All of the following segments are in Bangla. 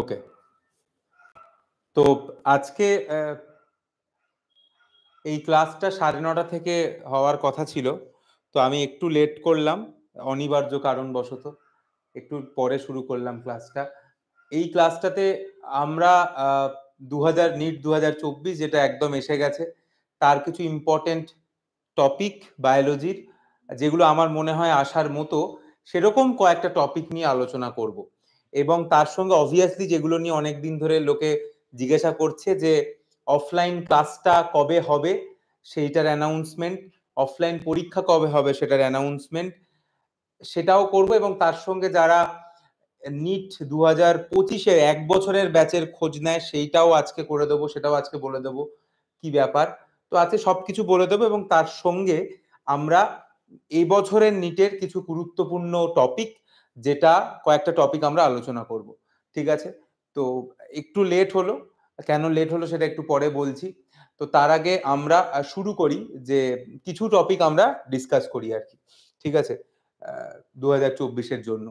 ওকে তো আজকে এই ক্লাসটা সাড়ে নটা থেকে হওয়ার কথা ছিল তো আমি একটু লেট করলাম অনিবার্য কারণবশত একটু পরে শুরু করলাম ক্লাসটা এই ক্লাসটাতে আমরা দু হাজার নিট দু যেটা একদম এসে গেছে তার কিছু ইম্পর্টেন্ট টপিক বায়োলজির যেগুলো আমার মনে হয় আসার মতো সেরকম কয়েকটা টপিক নিয়ে আলোচনা করবো এবং তার সঙ্গে অবভিয়াসলি যেগুলো নিয়ে অনেকদিন ধরে লোকে জিজ্ঞাসা করছে যে অফলাইন ক্লাসটা কবে হবে সেইটার অ্যানাউন্সমেন্ট অফলাইন পরীক্ষা কবে হবে সেটার অ্যানাউন্সমেন্ট সেটাও করব এবং তার সঙ্গে যারা নিট দু হাজার পঁচিশের এক বছরের ব্যাচের খোঁজ নেয় সেইটাও আজকে করে দেবো সেটাও আজকে বলে দেবো কি ব্যাপার তো আজকে কিছু বলে দেবো এবং তার সঙ্গে আমরা এই বছরের নিটের কিছু গুরুত্বপূর্ণ টপিক যেটা কয়েকটা টপিক আমরা আলোচনা করব ঠিক আছে তো একটু লেট হলো কেন লেট হলো সেটা একটু পরে বলছি তো তার আগে আমরা শুরু করি যে কিছু টপিক আমরা ডিসকাস করি আর কি ঠিক আছে দু হাজার চব্বিশের জন্য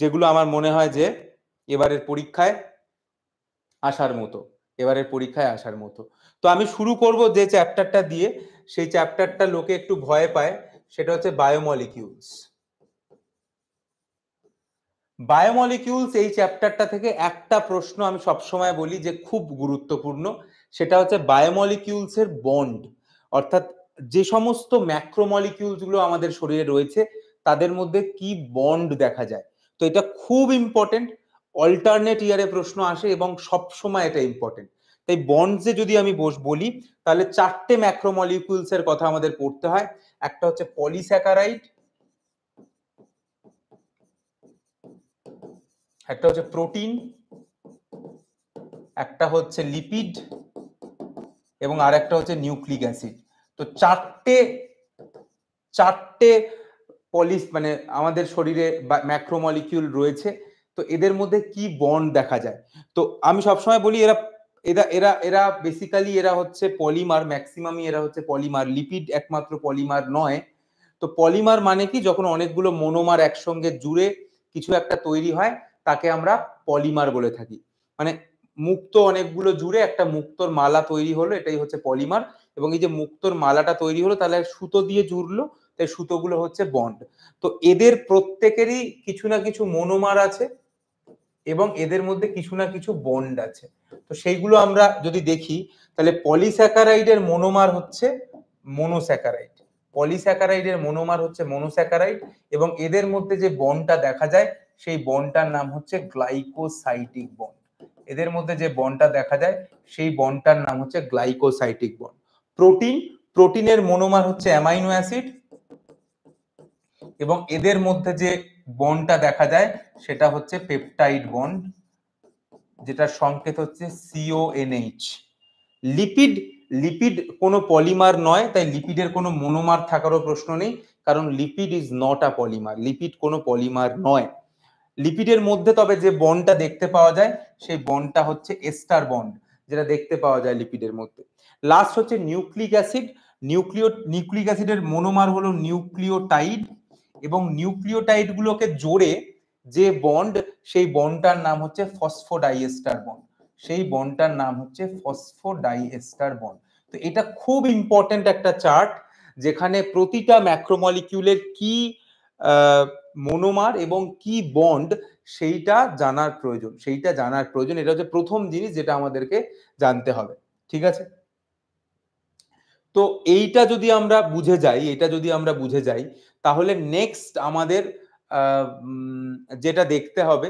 যেগুলো আমার মনে হয় যে এবারের পরীক্ষায় আসার মতো এবারের পরীক্ষায় আসার মতো তো আমি শুরু করব যে চ্যাপ্টারটা দিয়ে সেই চ্যাপ্টারটা লোকে একটু ভয় পায় সেটা হচ্ছে বায়োমলিকিউলস বায়োমলিকিউলস এই চ্যাপ্টারটা থেকে একটা প্রশ্ন আমি সবসময় বলি যে খুব গুরুত্বপূর্ণ সেটা হচ্ছে বায়োমলিকিউলসের বন্ড অর্থাৎ যে সমস্ত ম্যাক্রোমলিকিউলসগুলো আমাদের শরীরে রয়েছে তাদের মধ্যে কি বন্ড দেখা যায় তো এটা খুব ইম্পর্টেন্ট অল্টারনেট ইয়ারে প্রশ্ন আসে এবং সবসময় এটা ইম্পর্টেন্ট তাই বন্ডসে যদি আমি বলি তাহলে চারটে ম্যাক্রোমলিকিউলসের কথা আমাদের পড়তে হয় একটা হচ্ছে পলিস্যাকারাইড একটা হচ্ছে প্রোটিন একটা হচ্ছে লিপিড এবং আর একটা হচ্ছে নিউক্লিক অ্যাসিড তো চারটে চারটে পলিস মানে আমাদের শরীরে ম্যাক্রোমলিকিউল রয়েছে তো এদের মধ্যে কি বন্ড দেখা যায় তো আমি সবসময় বলি এরা এরা এরা এরা বেসিক্যালি এরা হচ্ছে পলিমার ম্যাক্সিমামই এরা হচ্ছে পলিমার লিপিড একমাত্র পলিমার নয় তো পলিমার মানে কি যখন অনেকগুলো মনোমার একসঙ্গে জুড়ে কিছু একটা তৈরি হয় তাকে আমরা পলিমার বলে থাকি মানে মুক্ত অনেকগুলো জুড়ে একটা মুক্তর মালা তৈরি হলো এটাই হচ্ছে পলিমার এবং এই যে মুক্তর মালাটা তৈরি হলো তাহলে সুতো দিয়ে জুড়লো তাই সুতোগুলো হচ্ছে বন্ড তো এদের প্রত্যেকেরই কিছু না কিছু মনোমার আছে এবং এদের মধ্যে কিছু না কিছু বন্ড আছে তো সেইগুলো আমরা যদি দেখি তাহলে পলিস্যাকারাইডের মনোমার হচ্ছে মনোস্যাকারাইড পলিস্যাকারাইডের মনোমার হচ্ছে মনোস্যাকারাইড এবং এদের মধ্যে যে বন্ডটা দেখা যায় সেই বনটার নাম হচ্ছে গ্লাইকোসাইটিক বন্ড এদের মধ্যে যে বনটা দেখা যায় সেই বনটার নাম হচ্ছে গ্লাইকোসাইটিক বন্ড প্রোটিন প্রোটিনের মনোমার হচ্ছে অ্যামাইনো অ্যাসিড এবং এদের মধ্যে যে বনটা দেখা যায় সেটা হচ্ছে পেপটাইড বন্ড যেটার সংকেত হচ্ছে সিও এনএইচ লিপিড লিপিড কোনো পলিমার নয় তাই লিপিডের কোনো মনোমার থাকারও প্রশ্ন নেই কারণ lipid is not a polymer lipid কোনো পলিমার নয় লিপিডের মধ্যে তবে যে বন্ডটা দেখতে পাওয়া যায় সেই বন্ডটা হচ্ছে এস্টার বন্ড যেটা দেখতে পাওয়া যায় লিপিডের মধ্যে লাস্ট হচ্ছে নিউক্লিক অ্যাসিড নিউক্লিও নিউক্লিক অ্যাসিডের মনোমার হলো নিউক্লিওটাইড এবং নিউক্লিওটাইড গুলোকে জোরে যে বন্ড সেই বন্ডটার নাম হচ্ছে ফসফোডাইএস্টার বন্ড সেই বন্ডটার নাম হচ্ছে ফসফোডাইএস্টার বন্ড তো এটা খুব ইম্পর্টেন্ট একটা চার্ট যেখানে প্রতিটা ম্যাক্রোমলিকিউলের কি মনোমার এবং কি বন্ড সেইটা জানার প্রয়োজন সেইটা জানার প্রয়োজন এটা হচ্ছে প্রথম জিনিস যেটা আমাদেরকে জানতে হবে ঠিক আছে তো এইটা যদি আমরা বুঝে যাই এটা যদি আমরা বুঝে যাই তাহলে নেক্সট আমাদের যেটা দেখতে হবে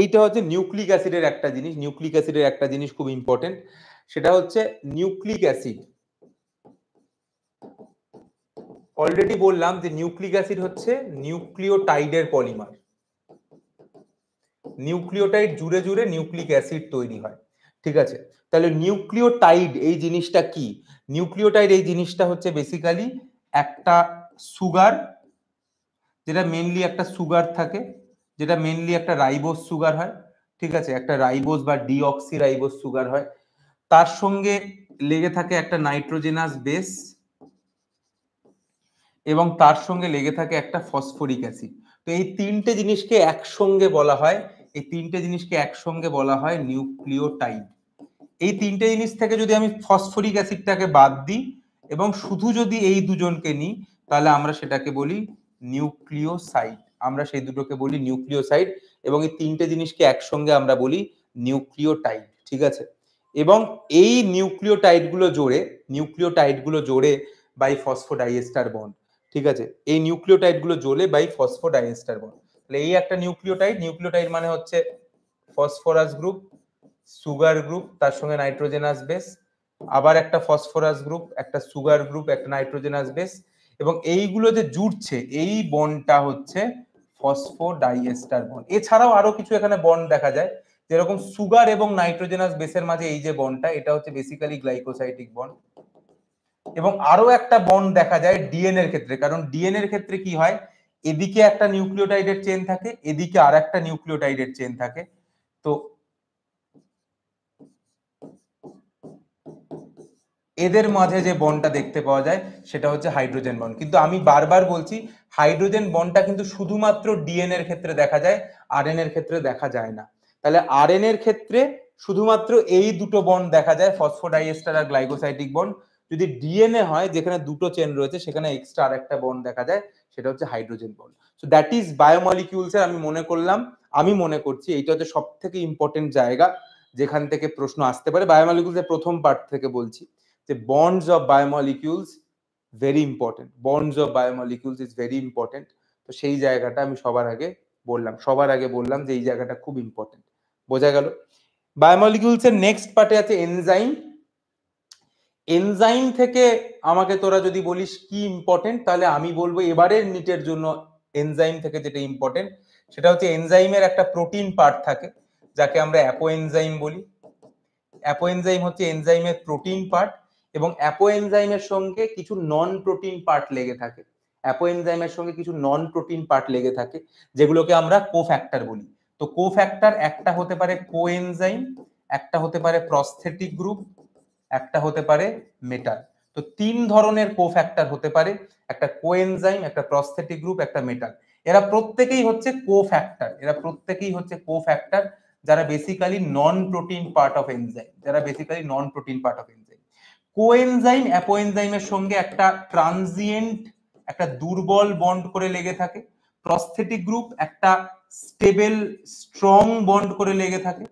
এইটা হচ্ছে নিউক্লিক অ্যাসিডের একটা জিনিস নিউক্লিক অ্যাসিডের একটা জিনিস খুব ইম্পর্টেন্ট সেটা হচ্ছে নিউক্লিক অ্যাসিড অলরেডি বললাম যে নিউক্লিক অ্যাসিড হচ্ছে নিউক্লিওটাইডের পলিমার নিউক্লিওটাইড জুড়ে জুড়ে নিউক্লিক অ্যাসিড তৈরি হয় ঠিক আছে তাহলে নিউক্লিওটাইড এই জিনিসটা কি নিউক্লিওটাইড এই জিনিসটা হচ্ছে বেসিক্যালি একটা সুগার যেটা মেনলি একটা সুগার থাকে যেটা মেনলি একটা রাইবোস সুগার হয় ঠিক আছে একটা রাইবোস বা ডিঅক্সি রাইবোস সুগার হয় তার সঙ্গে লেগে থাকে একটা নাইট্রোজেনাস বেস এবং তার সঙ্গে লেগে থাকে একটা ফসফরিক অ্যাসিড তো এই তিনটে জিনিসকে একসঙ্গে বলা হয় এই তিনটে জিনিসকে একসঙ্গে বলা হয় নিউক্লিওটাইড এই তিনটে জিনিস থেকে যদি আমি ফসফরিক অ্যাসিডটাকে বাদ দিই এবং শুধু যদি এই দুজনকে নিই তাহলে আমরা সেটাকে বলি নিউক্লিওসাইট আমরা সেই দুটোকে বলি নিউক্লিওসাইট এবং এই তিনটে জিনিসকে একসঙ্গে আমরা বলি নিউক্লিওটাইড ঠিক আছে এবং এই নিউক্লিওটাইডগুলো জোরে নিউক্লিওটাইডগুলো জোরে বাই ফসফোডাইস্টার বন্ড ঠিক আছে এই নিউক্লিওটাইডগুলো জ্বলে বাই ফসফোডাইএস্টার বন্ড তাহলে এই একটা নিউক্লিওটাইড নিউক্লিওটাইড মানে হচ্ছে ফসফরাস গ্রুপ সুগার গ্রুপ তার সঙ্গে নাইট্রোজেনাস বেস আবার একটা ফসফরাস গ্রুপ একটা সুগার গ্রুপ একটা নাইট্রোজেনাস বেস এবং এইগুলো যে জুড়ছে এই বনটা হচ্ছে ফসফোডাইএস্টার বন এছাড়াও আরো কিছু এখানে বন দেখা যায় যেরকম সুগার এবং নাইট্রোজেনাস বেসের মাঝে এই যে বনটা এটা হচ্ছে বেসিক্যালি গ্লাইকোসাইটিক বন্ড এবং আরো একটা বন্ড দেখা যায় ডিএনএর ক্ষেত্রে কারণ ডিএনএর ক্ষেত্রে কি হয় এদিকে একটা নিউক্লিওটাইডের চেন থাকে এদিকে আর একটা নিউক্লিওটাইডের চেন থাকে তো এদের মাঝে যে বনটা দেখতে পাওয়া যায় সেটা হচ্ছে হাইড্রোজেন বন কিন্তু আমি বারবার বলছি হাইড্রোজেন বনটা কিন্তু শুধুমাত্র ডিএনএ এর ক্ষেত্রে দেখা যায় আর এর ক্ষেত্রে দেখা যায় না তাহলে আর এর ক্ষেত্রে শুধুমাত্র এই দুটো বন্ড দেখা যায় ফসফোডাইএস্টার আর গ্লাইকোসাইটিক বন্ড যদি ডিএনএ হয় যেখানে দুটো চেন রয়েছে সেখানে এক্সট্রা আর একটা বন্ড দেখা যায় সেটা হচ্ছে hydrogen bond so that is biomolecules এর আমি মনে করলাম আমি মনে করছি এইটা হচ্ছে সব থেকে ইম্পর্টেন্ট জায়গা যেখান থেকে প্রশ্ন আসতে পারে বায়োমলিকিউলস এর প্রথম পার্ট থেকে বলছি যে bonds of biomolecules very important bonds of biomolecules is very important তো সেই জায়গাটা আমি সবার আগে বললাম সবার আগে বললাম যে এই জায়গাটা খুব ইম্পর্টেন্ট বোঝা গেল বায়োমলিকিউলস এর নেক্সট পার্টে আছে এনজাইম এনজাইম থেকে আমাকে তোরা যদি বলিস কি ইম্পর্টেন্ট তাহলে আমি বলবো এবারের নিটের জন্য এনজাইম থেকে যেটা ইম্পর্টেন্ট সেটা হচ্ছে এনজাইমের একটা প্রোটিন পার্ট থাকে যাকে আমরা অ্যাপো এনজাইম বলি অ্যাপো এনজাইম হচ্ছে এনজাইমের প্রোটিন পার্ট এবং অ্যাপো এনজাইমের সঙ্গে কিছু নন প্রোটিন পার্ট লেগে থাকে অ্যাপো এনজাইমের সঙ্গে কিছু নন প্রোটিন পার্ট লেগে থাকে যেগুলোকে আমরা কোফ্যাক্টর বলি তো কোফ্যাক্টর একটা হতে পারে কোএনজাইম একটা হতে পারে প্রস্থেটিক গ্রুপ একটা হতে পারে মেটাল তো তিন ধরনের কোফ্যাক্টর হতে পারে একটা কোএনজাইম একটা প্রস্থেটিক গ্রুপ একটা মেটাল এরা প্রত্যেকেই হচ্ছে কোফ্যাক্টর এরা প্রত্যেকেই হচ্ছে কোফ্যাক্টর যারা basically non protein part of enzyme যারা basically non protein part of enzyme coenzyme অ্যাপোএনজাইমের সঙ্গে একটা ট্রানজিয়েন্ট একটা দুর্বল বন্ড করে লেগে থাকে প্রস্থেটিক গ্রুপ একটা স্টেবল স্ট্রং বন্ড করে লেগে থাকে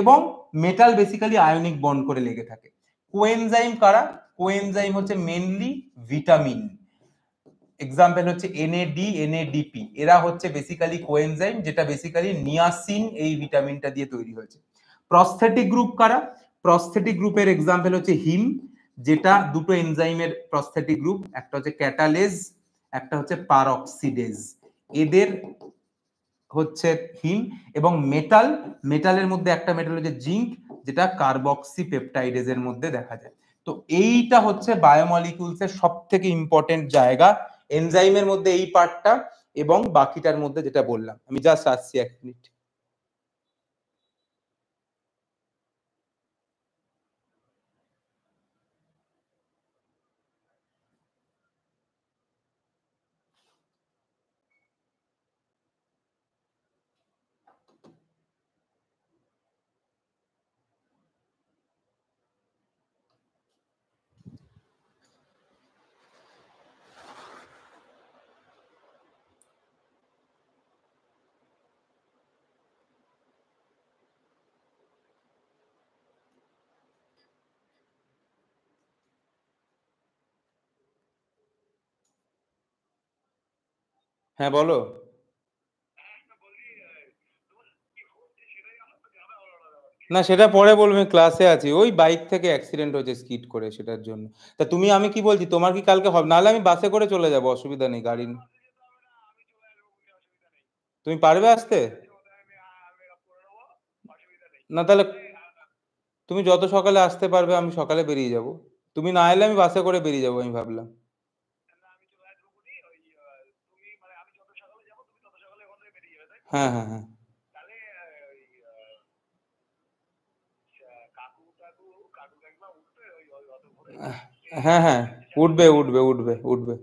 এবং মেটাল বেসিক্যালি আয়নিক বন্ড করে লেগে থাকে কোএনজাইম কারা কোএনজাইম হচ্ছে মেনলি ভিটামিন এক্সাম্পল হচ্ছে এনএডি এনএডিপি এরা হচ্ছে বেসিক্যালি কোএনজাইম যেটা বেসিক্যালি নিয়াসিন এই ভিটামিনটা দিয়ে তৈরি হয়েছে প্রস্থেটিক গ্রুপ কারা প্রস্থেটিক গ্রুপের এক্সাম্পল হচ্ছে হিম যেটা দুটো এনজাইমের প্রস্থেটিক গ্রুপ একটা হচ্ছে ক্যাটালেজ একটা হচ্ছে পারঅক্সিডেজ এদের হচ্ছে হিম এবং মেটাল মেটালের মধ্যে একটা মেটাল হচ্ছে জিঙ্ক যেটা কার্বক্সি পেপটাইডেজের মধ্যে দেখা যায় তো এইটা হচ্ছে এর সব থেকে ইম্পর্টেন্ট জায়গা এনজাইমের মধ্যে এই পার্টটা এবং বাকিটার মধ্যে যেটা বললাম আমি জাস্ট আসছি এক মিনিট হ্যাঁ বলো না সেটা পরে বলবে ক্লাসে আছি ওই বাইক থেকে অ্যাক্সিডেন্ট হয়েছে স্কিট করে সেটার জন্য তা তুমি আমি কি বলছি তোমার কি কালকে হবে নাহলে আমি বাসে করে চলে যাব অসুবিধা নেই গাড়ি তুমি পারবে আসতে না তাহলে তুমি যত সকালে আসতে পারবে আমি সকালে বেরিয়ে যাব তুমি না এলে আমি বাসে করে বেরিয়ে যাব আমি ভাবলাম হ্যাঁ হ্যাঁ হ্যাঁ উঠবে উঠবে উঠবে উঠবে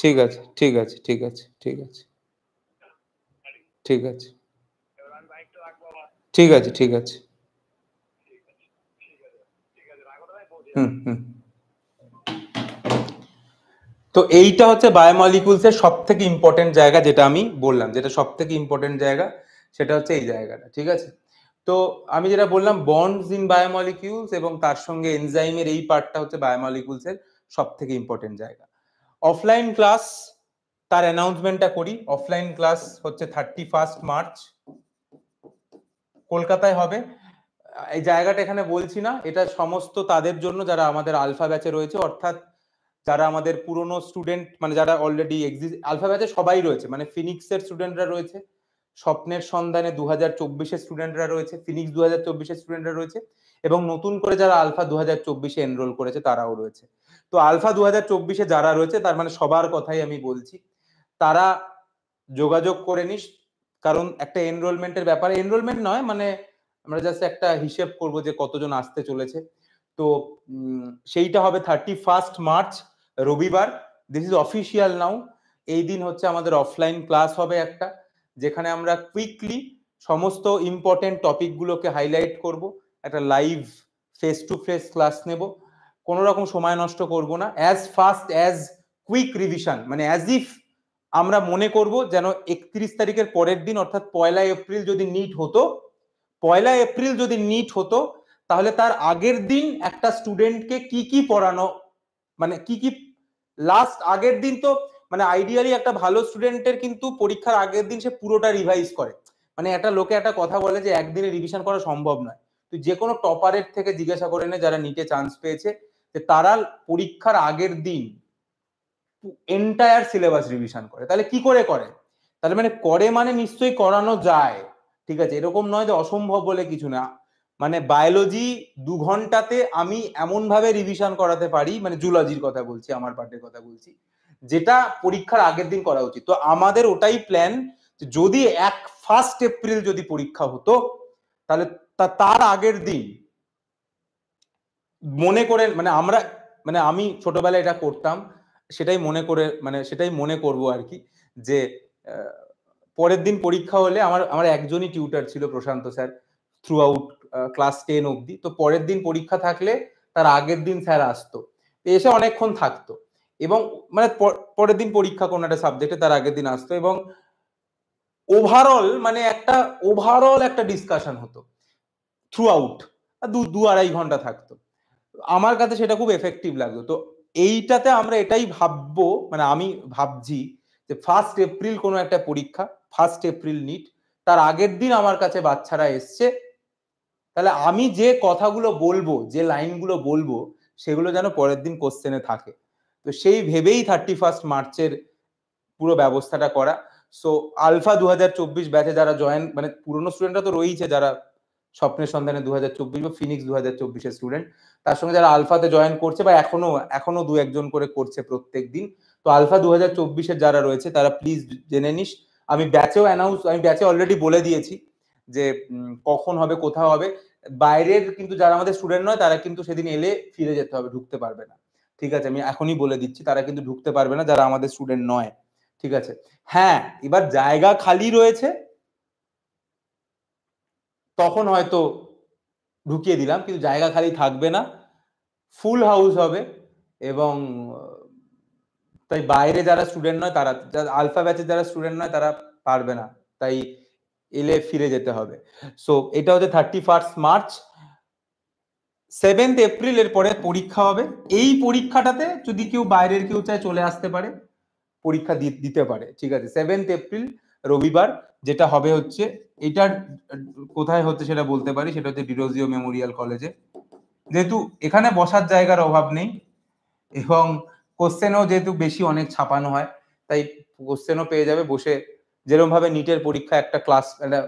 ঠিক আছে ঠিক আছে ঠিক আছে ঠিক আছে ঠিক আছে ঠিক আছে ঠিক আছে হুম হুম তো এইটা হচ্ছে বায়োমলিকুলসের সব থেকে ইম্পর্টেন্ট জায়গা যেটা আমি বললাম যেটা সব থেকে ইম্পর্টেন্ট জায়গা সেটা হচ্ছে এই জায়গাটা ঠিক আছে তো আমি যেটা বললাম বন্ডস ইন বায়োমলিকিউলস এবং তার সঙ্গে এনজাইমের এই পার্টটা হচ্ছে বায়োমলিকুলসের সব থেকে ইম্পর্টেন্ট জায়গা অফলাইন ক্লাস তার অ্যানাউন্সমেন্টটা করি অফলাইন ক্লাস হচ্ছে থার্টি ফার্স্ট মার্চ কলকাতায় হবে এই জায়গাটা এখানে বলছি না এটা সমস্ত তাদের জন্য যারা আমাদের আলফা ব্যাচে রয়েছে অর্থাৎ যারা আমাদের পুরনো স্টুডেন্ট মানে যারা অলরেডি এক্সিস্ট আলফা ব্যাচে সবাই রয়েছে মানে ফিনিক্সের স্টুডেন্টরা রয়েছে স্বপ্নের সন্ধানে দু হাজার চব্বিশের স্টুডেন্টরা রয়েছে ফিনিক্স দু হাজার চব্বিশের স্টুডেন্টরা রয়েছে এবং নতুন করে যারা আলফা দু হাজার চব্বিশে এনরোল করেছে তারাও রয়েছে তো আলফা দু হাজার চব্বিশে যারা রয়েছে তার মানে সবার কথাই আমি বলছি তারা যোগাযোগ করে নিস কারণ একটা এনরোলমেন্টের ব্যাপারে এনরোলমেন্ট নয় মানে আমরা জাস্ট একটা হিসেব করব যে কতজন আসতে চলেছে তো সেইটা হবে থার্টি ফার্স্ট মার্চ রবিবার দিস ইজ অফিসিয়াল নাও এই দিন হচ্ছে আমাদের অফলাইন ক্লাস হবে একটা যেখানে আমরা কুইকলি সমস্ত ইম্পর্টেন্ট টপিকগুলোকে হাইলাইট করব একটা live face to face class নেব কোনো রকম সময় নষ্ট করব না as fast as quick revision মানে অ্যাজ ইফ আমরা মনে করব যেন একত্রিশ তারিখের পরের দিন অর্থাৎ পয়লা এপ্রিল যদি নিট হতো পয়লা এপ্রিল যদি নিট হতো তাহলে তার আগের দিন একটা স্টুডেন্টকে কি কি পড়ানো মানে কি কি লাস্ট আগের দিন তো মানে আইডিয়ালি একটা ভালো স্টুডেন্টের কিন্তু পরীক্ষার আগের দিন সে পুরোটা রিভাইজ করে মানে একটা লোকে একটা কথা বলে যে একদিনে রিভিশন করা সম্ভব নয় তুই যে কোনো টপারের থেকে জিজ্ঞাসা করে নে যারা নিটে চান্স পেয়েছে যে তারা পরীক্ষার আগের দিন এন্টায়ার সিলেবাস রিভিশন করে তাহলে কি করে করে তাহলে মানে করে মানে নিশ্চয়ই করানো যায় ঠিক আছে এরকম নয় যে অসম্ভব বলে কিছু না মানে বায়োলজি দু ঘন্টাতে আমি এমনভাবে রিভিশন করাতে পারি মানে জুলজির কথা বলছি আমার পার্টের কথা বলছি যেটা পরীক্ষার আগের দিন করা উচিত তো আমাদের ওটাই প্ল্যান যদি এক ফার্স্ট এপ্রিল যদি পরীক্ষা হতো তাহলে তার আগের দিন মনে করে মানে আমরা মানে আমি ছোটবেলায় এটা করতাম সেটাই মনে করে মানে সেটাই মনে করব আর কি যে পরের দিন পরীক্ষা হলে আমার আমার একজনই টিউটার ছিল Prashanta sir throughout class ten অব্দি তো পরের দিন পরীক্ষা থাকলে তার আগের দিন স্যার আসতো এসে অনেকক্ষণ থাকতো এবং মানে পরের দিন পরীক্ষা কোনো একটা সাবজেক্টে তার আগের দিন আসতো এবং ওভারঅল মানে একটা ওভারঅল একটা ডিসকাশন হতো থ্রু আউট দু দু আড়াই ঘন্টা থাকতো আমার কাছে সেটা খুব এফেক্টিভ লাগতো তো এইটাতে আমরা এটাই ভাববো মানে আমি ভাবছি যে ফার্স্ট এপ্রিল কোনো একটা পরীক্ষা ফার্স্ট এপ্রিল নিট তার আগের দিন আমার কাছে বাচ্চারা এসছে তাহলে আমি যে কথাগুলো বলবো যে লাইনগুলো বলবো সেগুলো যেন পরের দিন কোশ্চেনে থাকে তো সেই ভেবেই থার্টি ফার্স্ট মার্চের পুরো ব্যবস্থাটা করা সো আলফা দু হাজার চব্বিশ ব্যাচে যারা জয়েন মানে পুরনো স্টুডেন্টরা তো রয়েছে যারা স্বপ্নের সন্ধানে দু হাজার চব্বিশ বা ফিনিক্স দু হাজার চব্বিশের স্টুডেন্ট তার সঙ্গে যারা আলফাতে জয়েন করছে বা এখনো এখনো দু একজন করে করছে প্রত্যেক দিন তো আলফা দু হাজার চব্বিশের যারা রয়েছে তারা প্লিজ জেনে নিস আমি ব্যাচেও অ্যানাউন্স আমি ব্যাচে অলরেডি বলে দিয়েছি যে কখন হবে কোথাও হবে বাইরের কিন্তু যারা আমাদের স্টুডেন্ট নয় তারা কিন্তু সেদিন এলে ফিরে যেতে হবে ঢুকতে পারবে না ঠিক আছে আমি এখনই বলে দিচ্ছি তারা কিন্তু ঢুকতে পারবে না যারা আমাদের স্টুডেন্ট নয় ঠিক আছে হ্যাঁ এবার জায়গা খালি রয়েছে তখন হয়তো ঢুকিয়ে দিলাম কিন্তু জায়গা খালি থাকবে না ফুল হাউস হবে এবং তাই বাইরে যারা স্টুডেন্ট নয় তারা আলফা ব্যাচের যারা স্টুডেন্ট নয় তারা পারবে না তাই এলে ফিরে যেতে হবে সো এটা হচ্ছে thirty first March seventh April এর পরে পরীক্ষা হবে এই পরীক্ষাটাতে যদি কেউ বাইরের কেউ চায় চলে আসতে পারে পরীক্ষা দিতে পারে ঠিক আছে সেভেন্থ এপ্রিল রবিবার যেটা হবে হচ্ছে এটার কোথায় হচ্ছে সেটা বলতে পারি সেটা হচ্ছে ডিরোজিও মেমোরিয়াল কলেজে যেহেতু এখানে বসার জায়গার অভাব নেই এবং কোশ্চেনও যেহেতু বেশি অনেক ছাপানো হয় তাই কোশ্চেনও পেয়ে যাবে বসে ভাবে নিটের পরীক্ষা একটা ক্লাস একটা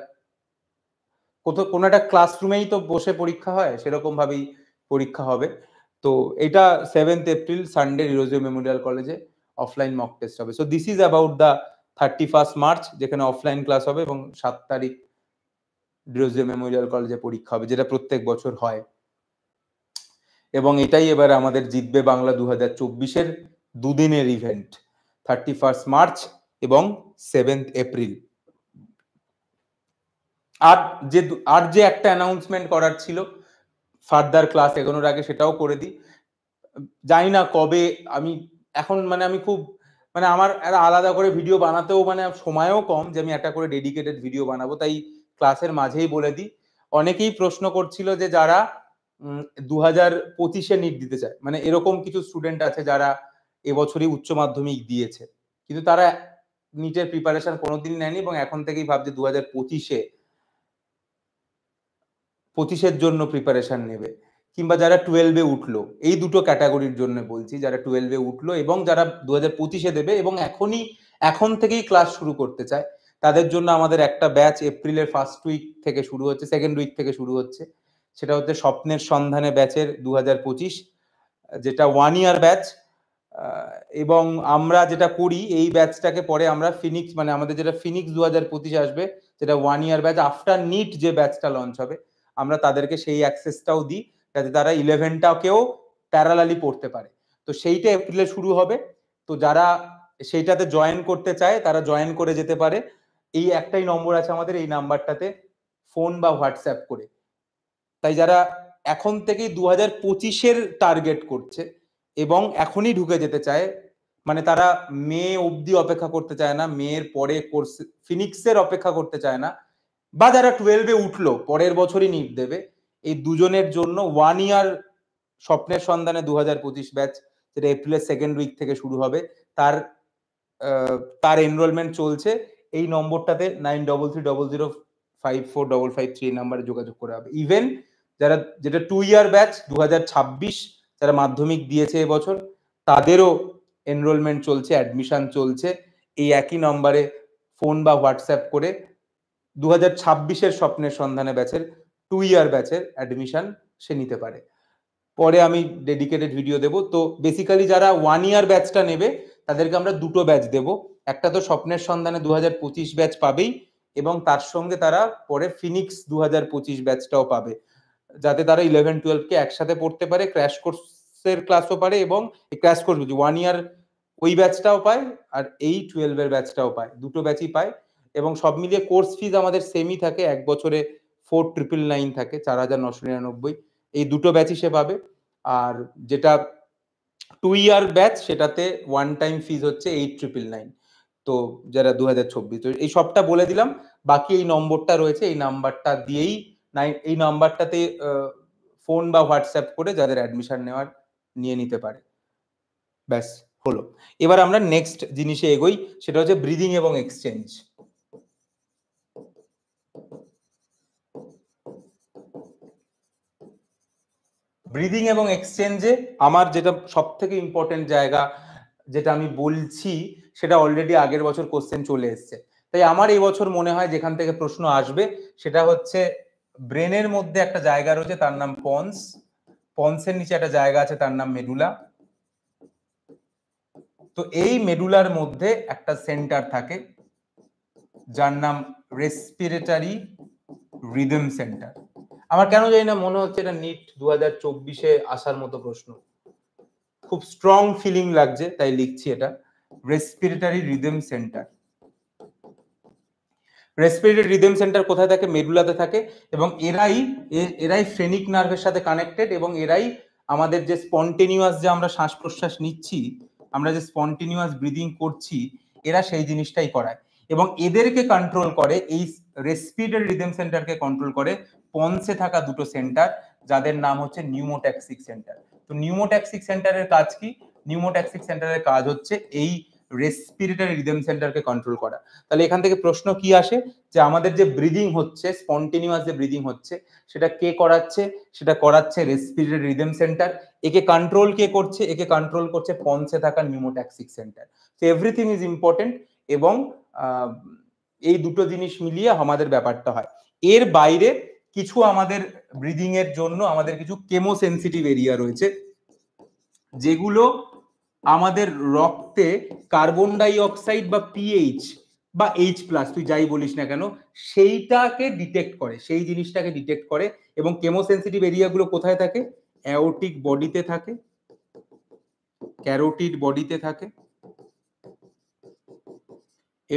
কোথাও কোনো একটা ক্লাসরুমেই তো বসে পরীক্ষা হয় সেরকমভাবেই পরীক্ষা হবে তো এটা seventh April Sunday Derozio memorial কলেজে অফলাইন মক টেস্ট হবে so this is about the thirty first March যেখানে অফলাইন ক্লাস হবে এবং সাত তারিখ ডিরোজিও মেমোরিয়াল কলেজে পরীক্ষা হবে যেটা প্রত্যেক বছর হয় এবং এটাই এবার আমাদের জিতবে বাংলা দু হাজার চব্বিশের দুদিনের ইভেন্ট থার্টি ফার্স্ট মার্চ এবং সেভেন্থ এপ্রিল আর যে আর যে একটা অ্যানাউন্সমেন্ট করার ছিল ফার্দার ক্লাস এগোনোর আগে সেটাও করে দিই জানি না কবে আমি এখন মানে আমি খুব মানে আমার আলাদা করে ভিডিও বানাতেও মানে সময়ও কম যে আমি একটা করে ডেডিকেটেড ভিডিও বানাবো তাই ক্লাসের মাঝেই বলে দিই অনেকেই প্রশ্ন করছিল যে যারা দু হাজার পঁচিশে নিট দিতে চায় মানে এরকম কিছু স্টুডেন্ট আছে যারা এবছরই উচ্চ মাধ্যমিক দিয়েছে কিন্তু তারা নিটের প্রিপারেশন কোনোদিন নেয়নি এবং এখন থেকেই ভাবছে দু হাজার পঁচিশে পঁচিশের জন্য প্রিপারেশন নেবে কিংবা যারা টুয়েলভে উঠলো এই দুটো ক্যাটাগরির জন্য বলছি যারা টুয়েলভে উঠলো এবং যারা দু হাজার পঁচিশে দেবে এবং এখনই এখন থেকেই ক্লাস শুরু করতে চায় তাদের জন্য আমাদের একটা ব্যাচ এপ্রিলের ফার্স্ট উইক থেকে শুরু হচ্ছে সেকেন্ড উইক থেকে শুরু হচ্ছে সেটা হচ্ছে স্বপ্নের সন্ধানে ব্যাচের দু হাজার পঁচিশ যেটা ওয়ান ইয়ার ব্যাচ এবং আমরা যেটা করি এই ব্যাচটাকে পরে আমরা ফিনিক্স মানে আমাদের যেটা ফিনিক্স দু হাজার পঁচিশ আসবে যেটা one year batch after NEET যে ব্যাচটা লঞ্চ হবে আমরা তাদেরকে সেই অ্যাক্সেসটাও দিই যাতে তারা ইলেভেনটাকেও প্যারালালি পড়তে পারে তো সেইটা এপ্রিলে শুরু হবে তো যারা সেইটাতে জয়েন করতে চায় তারা জয়েন করে যেতে পারে এই একটাই নম্বর আছে আমাদের এই নাম্বারটাতে ফোন বা হোয়াটসঅ্যাপ করে তাই যারা এখন থেকেই দু হাজার পঁচিশের টার্গেট করছে এবং এখনই ঢুকে যেতে চায় মানে তারা মে অবধি অপেক্ষা করতে চায় না মেয়ের পরে কোর্স ফিনিক্সের অপেক্ষা করতে চায় না বা যারা টুয়েলভে উঠলো পরের বছরই নিট দেবে এই দুজনের জন্য ওয়ান ইয়ার স্বপ্নের সন্ধানে দু হাজার পঁচিশ ব্যাচ যেটা এপ্রিলের সেকেন্ড উইক থেকে শুরু হবে তার তার এনরোলমেন্ট চলছে এই নম্বরটাতে nine double three double zero five four double five three নাম্বারে যোগাযোগ করা হবে ইভেন যারা যেটা টু ইয়ার ব্যাচ দু হাজার ছাব্বিশ যারা মাধ্যমিক দিয়েছে এবছর তাদেরও এনরোলমেন্ট চলছে অ্যাডমিশান চলছে এই একই নম্বরে ফোন বা হোয়াটসঅ্যাপ করে দু হাজার ছাব্বিশের স্বপ্নের সন্ধানে ব্যাচের টু ইয়ার ব্যাচের অ্যাডমিশান সে নিতে পারে পরে আমি ডেডিকেটেড ভিডিও দেব তো বেসিক্যালি যারা ওয়ান ইয়ার ব্যাচটা নেবে তাদেরকে আমরা দুটো ব্যাচ দেব একটা তো স্বপ্নের সন্ধানে দু হাজার পঁচিশ ব্যাচ পাবেই এবং তার সঙ্গে তারা পরে ফিনিক্স দু হাজার পঁচিশ ব্যাচটাও পাবে যাতে তারা ইলেভেন টুয়েলভকে একসাথে পড়তে পারে ক্র্যাশ কোর্সের ক্লাসও পারে এবং ক্র্যাশ কোর্স বুঝি ওয়ান ইয়ার ওই ব্যাচটাও পায় আর এই টুয়েলভের ব্যাচটাও পায় দুটো ব্যাচই পায় এবং সব মিলিয়ে কোর্স ফিজ আমাদের সেমই থাকে এক বছরে ফোর ট্রিপল নাইন থাকে চার হাজার নশো নিরানব্বই এই দুটো ব্যাচই সে পাবে আর যেটা টু ইয়ার ব্যাচ সেটাতে ওয়ান টাইম ফিজ হচ্ছে এইট ট্রিপল নাইন তো যারা দু হাজার চব্বিশ তো এই সবটা বলে দিলাম বাকি এই নম্বরটা রয়েছে এই নাম্বারটা দিয়েই নাইন এই নাম্বারটাতে ফোন বা হোয়াটসঅ্যাপ করে যাদের অ্যাডমিশন নেওয়ার নিয়ে নিতে পারে ব্যাস হলো এবার আমরা নেক্সট জিনিসে এগোই সেটা হচ্ছে ব্রিদিং এবং এক্সচেঞ্জ ব্রিদিং এবং এক্সচেঞ্জে আমার যেটা সব থেকে ইম্পর্টেন্ট জায়গা যেটা আমি বলছি সেটা অলরেডি আগের বছর কোশ্চেন চলে এসছে তাই আমার এই বছর মনে হয় যেখান থেকে প্রশ্ন আসবে সেটা হচ্ছে ব্রেনের মধ্যে একটা জায়গা রয়েছে তার নাম পন্স পন্সের নিচে একটা জায়গা আছে তার নাম মেডুলা তো এই মেডুলার মধ্যে একটা সেন্টার থাকে যার নাম রেসপিরেটারি রিদম সেন্টার আমার কেন জানি না মনে হচ্ছে এটা নিট দু হাজার চব্বিশে আসার মতো প্রশ্ন খুব স্ট্রং ফিলিং লাগছে তাই লিখছি এটা respiratory rhythm centre respiratory rhythm centre কোথায় থাকে মেডুলাতে থাকে এবং এরাই এরাই ফ্রেনিক নার্ভের সাথে কানেক্টেড এবং এরাই আমাদের যে স্পন্টেনিউয়াস যে আমরা শ্বাস প্রশ্বাস নিচ্ছি আমরা যে স্পন্টেনিউয়াস ব্রিদিং করছি এরা সেই জিনিসটাই করায় এবং এদেরকে কন্ট্রোল করে এই রেসপিরেটরি রিদেম সেন্টারকে কন্ট্রোল করে পন্সে থাকা দুটো সেন্টার যাদের নাম হচ্ছে নিউমোট্যাক্সিক সেন্টার তো নিউমোট্যাক্সিক সেন্টারের কাজ কি নিউমোট্যাক্সিক সেন্টারের কাজ হচ্ছে এই রেসপিরেটারি রিদম সেন্টারকে কন্ট্রোল করা তাহলে এখান থেকে প্রশ্ন কি আসে যে আমাদের যে ব্রিদিং হচ্ছে স্পন্টিনিউয়াস যে ব্রিদিং হচ্ছে সেটা কে করাচ্ছে সেটা করাচ্ছে রেসপিরেটারি রিদম সেন্টার একে কন্ট্রোল কে করছে একে কন্ট্রোল করছে পঞ্চে থাকা নিউমোট্যাক্সিক সেন্টার তো এভরিথিং ইজ ইম্পর্টেন্ট এবং এই দুটো জিনিস মিলিয়ে আমাদের ব্যাপারটা হয় এর বাইরে কিছু আমাদের ব্রিদিং এর জন্য আমাদের কিছু কেমো এরিয়া রয়েছে যেগুলো আমাদের রক্তে কার্বন ডাই অক্সাইড বা পিএইচ বা এইচ প্লাস তুই যাই বলিস না কেন সেইটাকে ডিটেক্ট করে সেই জিনিসটাকে ডিটেক্ট করে এবং কেমোসেন্সিটিভ এরিয়াগুলো কোথায় থাকে অ্যাওটিক বডিতে থাকে ক্যারোটিড বডিতে থাকে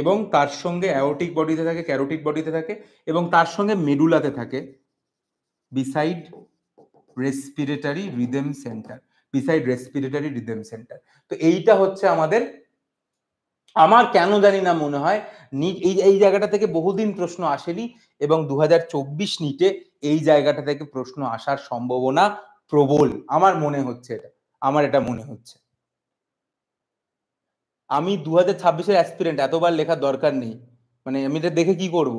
এবং তার সঙ্গে অ্যাওটিক বডিতে থাকে ক্যারোটিক বডিতে থাকে এবং তার সঙ্গে মেডুলাতে থাকে beside respiratory rhythm centre beside respiratory rhythm centre তো এইটা হচ্ছে আমাদের আমার কেন জানি না মনে হয় নিট এই এই জায়গাটা থেকে বহুদিন প্রশ্ন আসেনি এবং দু হাজার নিটে এই জায়গাটা থেকে প্রশ্ন আসার সম্ভাবনা প্রবল আমার মনে হচ্ছে এটা আমার এটা মনে হচ্ছে আমি দু হাজার ছাব্বিশের অ্যাসপিরেন্ট এতবার লেখার দরকার নেই মানে আমি এটা দেখে কি করব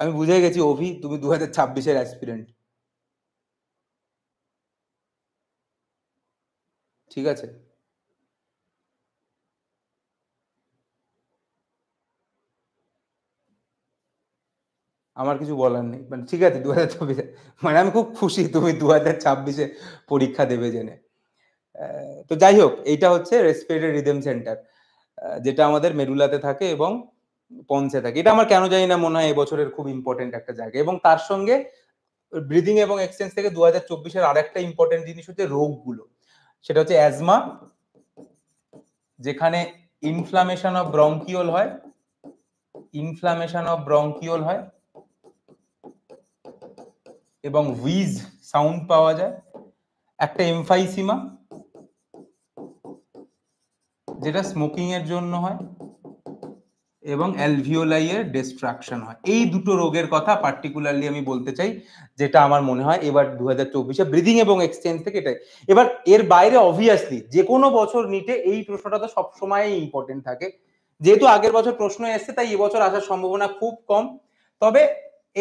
আমি বুঝে গেছি অভি তুমি দু হাজার ছাব্বিশের অ্যাসপিরেন্ট ঠিক আছে আমার কিছু বলার নেই মানে ঠিক আছে দু হাজার চব্বিশে মানে আমি খুব খুশি তুমি দু হাজার ছাব্বিশে পরীক্ষা দেবে জেনে তো যাই হোক এইটা হচ্ছে রেসপিরেটরি রিদেম সেন্টার যেটা আমাদের মেরুলাতে থাকে এবং পঞ্চে থাকে এটা আমার কেন জানি না মনে হয় এবছরের খুব ইম্পর্টেন্ট একটা জায়গা এবং তার সঙ্গে ব্রিদিং এবং এক্সচেঞ্জ থেকে দু হাজার চব্বিশের আরেকটা ইম্পর্টেন্ট জিনিস হচ্ছে রোগগুলো সেটা হচ্ছে অ্যাজমা যেখানে ইনফ্লামেশন অফ ব্রঙ্কিওল হয় ইনফ্লামেশন অফ ব্রঙ্কিওল হয় এবং উইজ সাউন্ড পাওয়া যায় একটা এমফাইসিমা যেটা স্মোকিং এর জন্য হয় এবং অ্যালভিওলাইয়ের ডিস্ট্রাকশন হয় এই দুটো রোগের কথা পার্টিকুলারলি আমি বলতে চাই যেটা আমার মনে হয় এবার দু হাজার চব্বিশে ব্রিদিং এবং এক্সচেঞ্জ থেকে এটাই এবার এর বাইরে অবভিয়াসলি যে কোনো বছর নিটে এই প্রশ্নটা তো সবসময় ইম্পর্টেন্ট থাকে যেহেতু আগের বছর প্রশ্ন এসছে তাই এবছর আসার সম্ভাবনা খুব কম তবে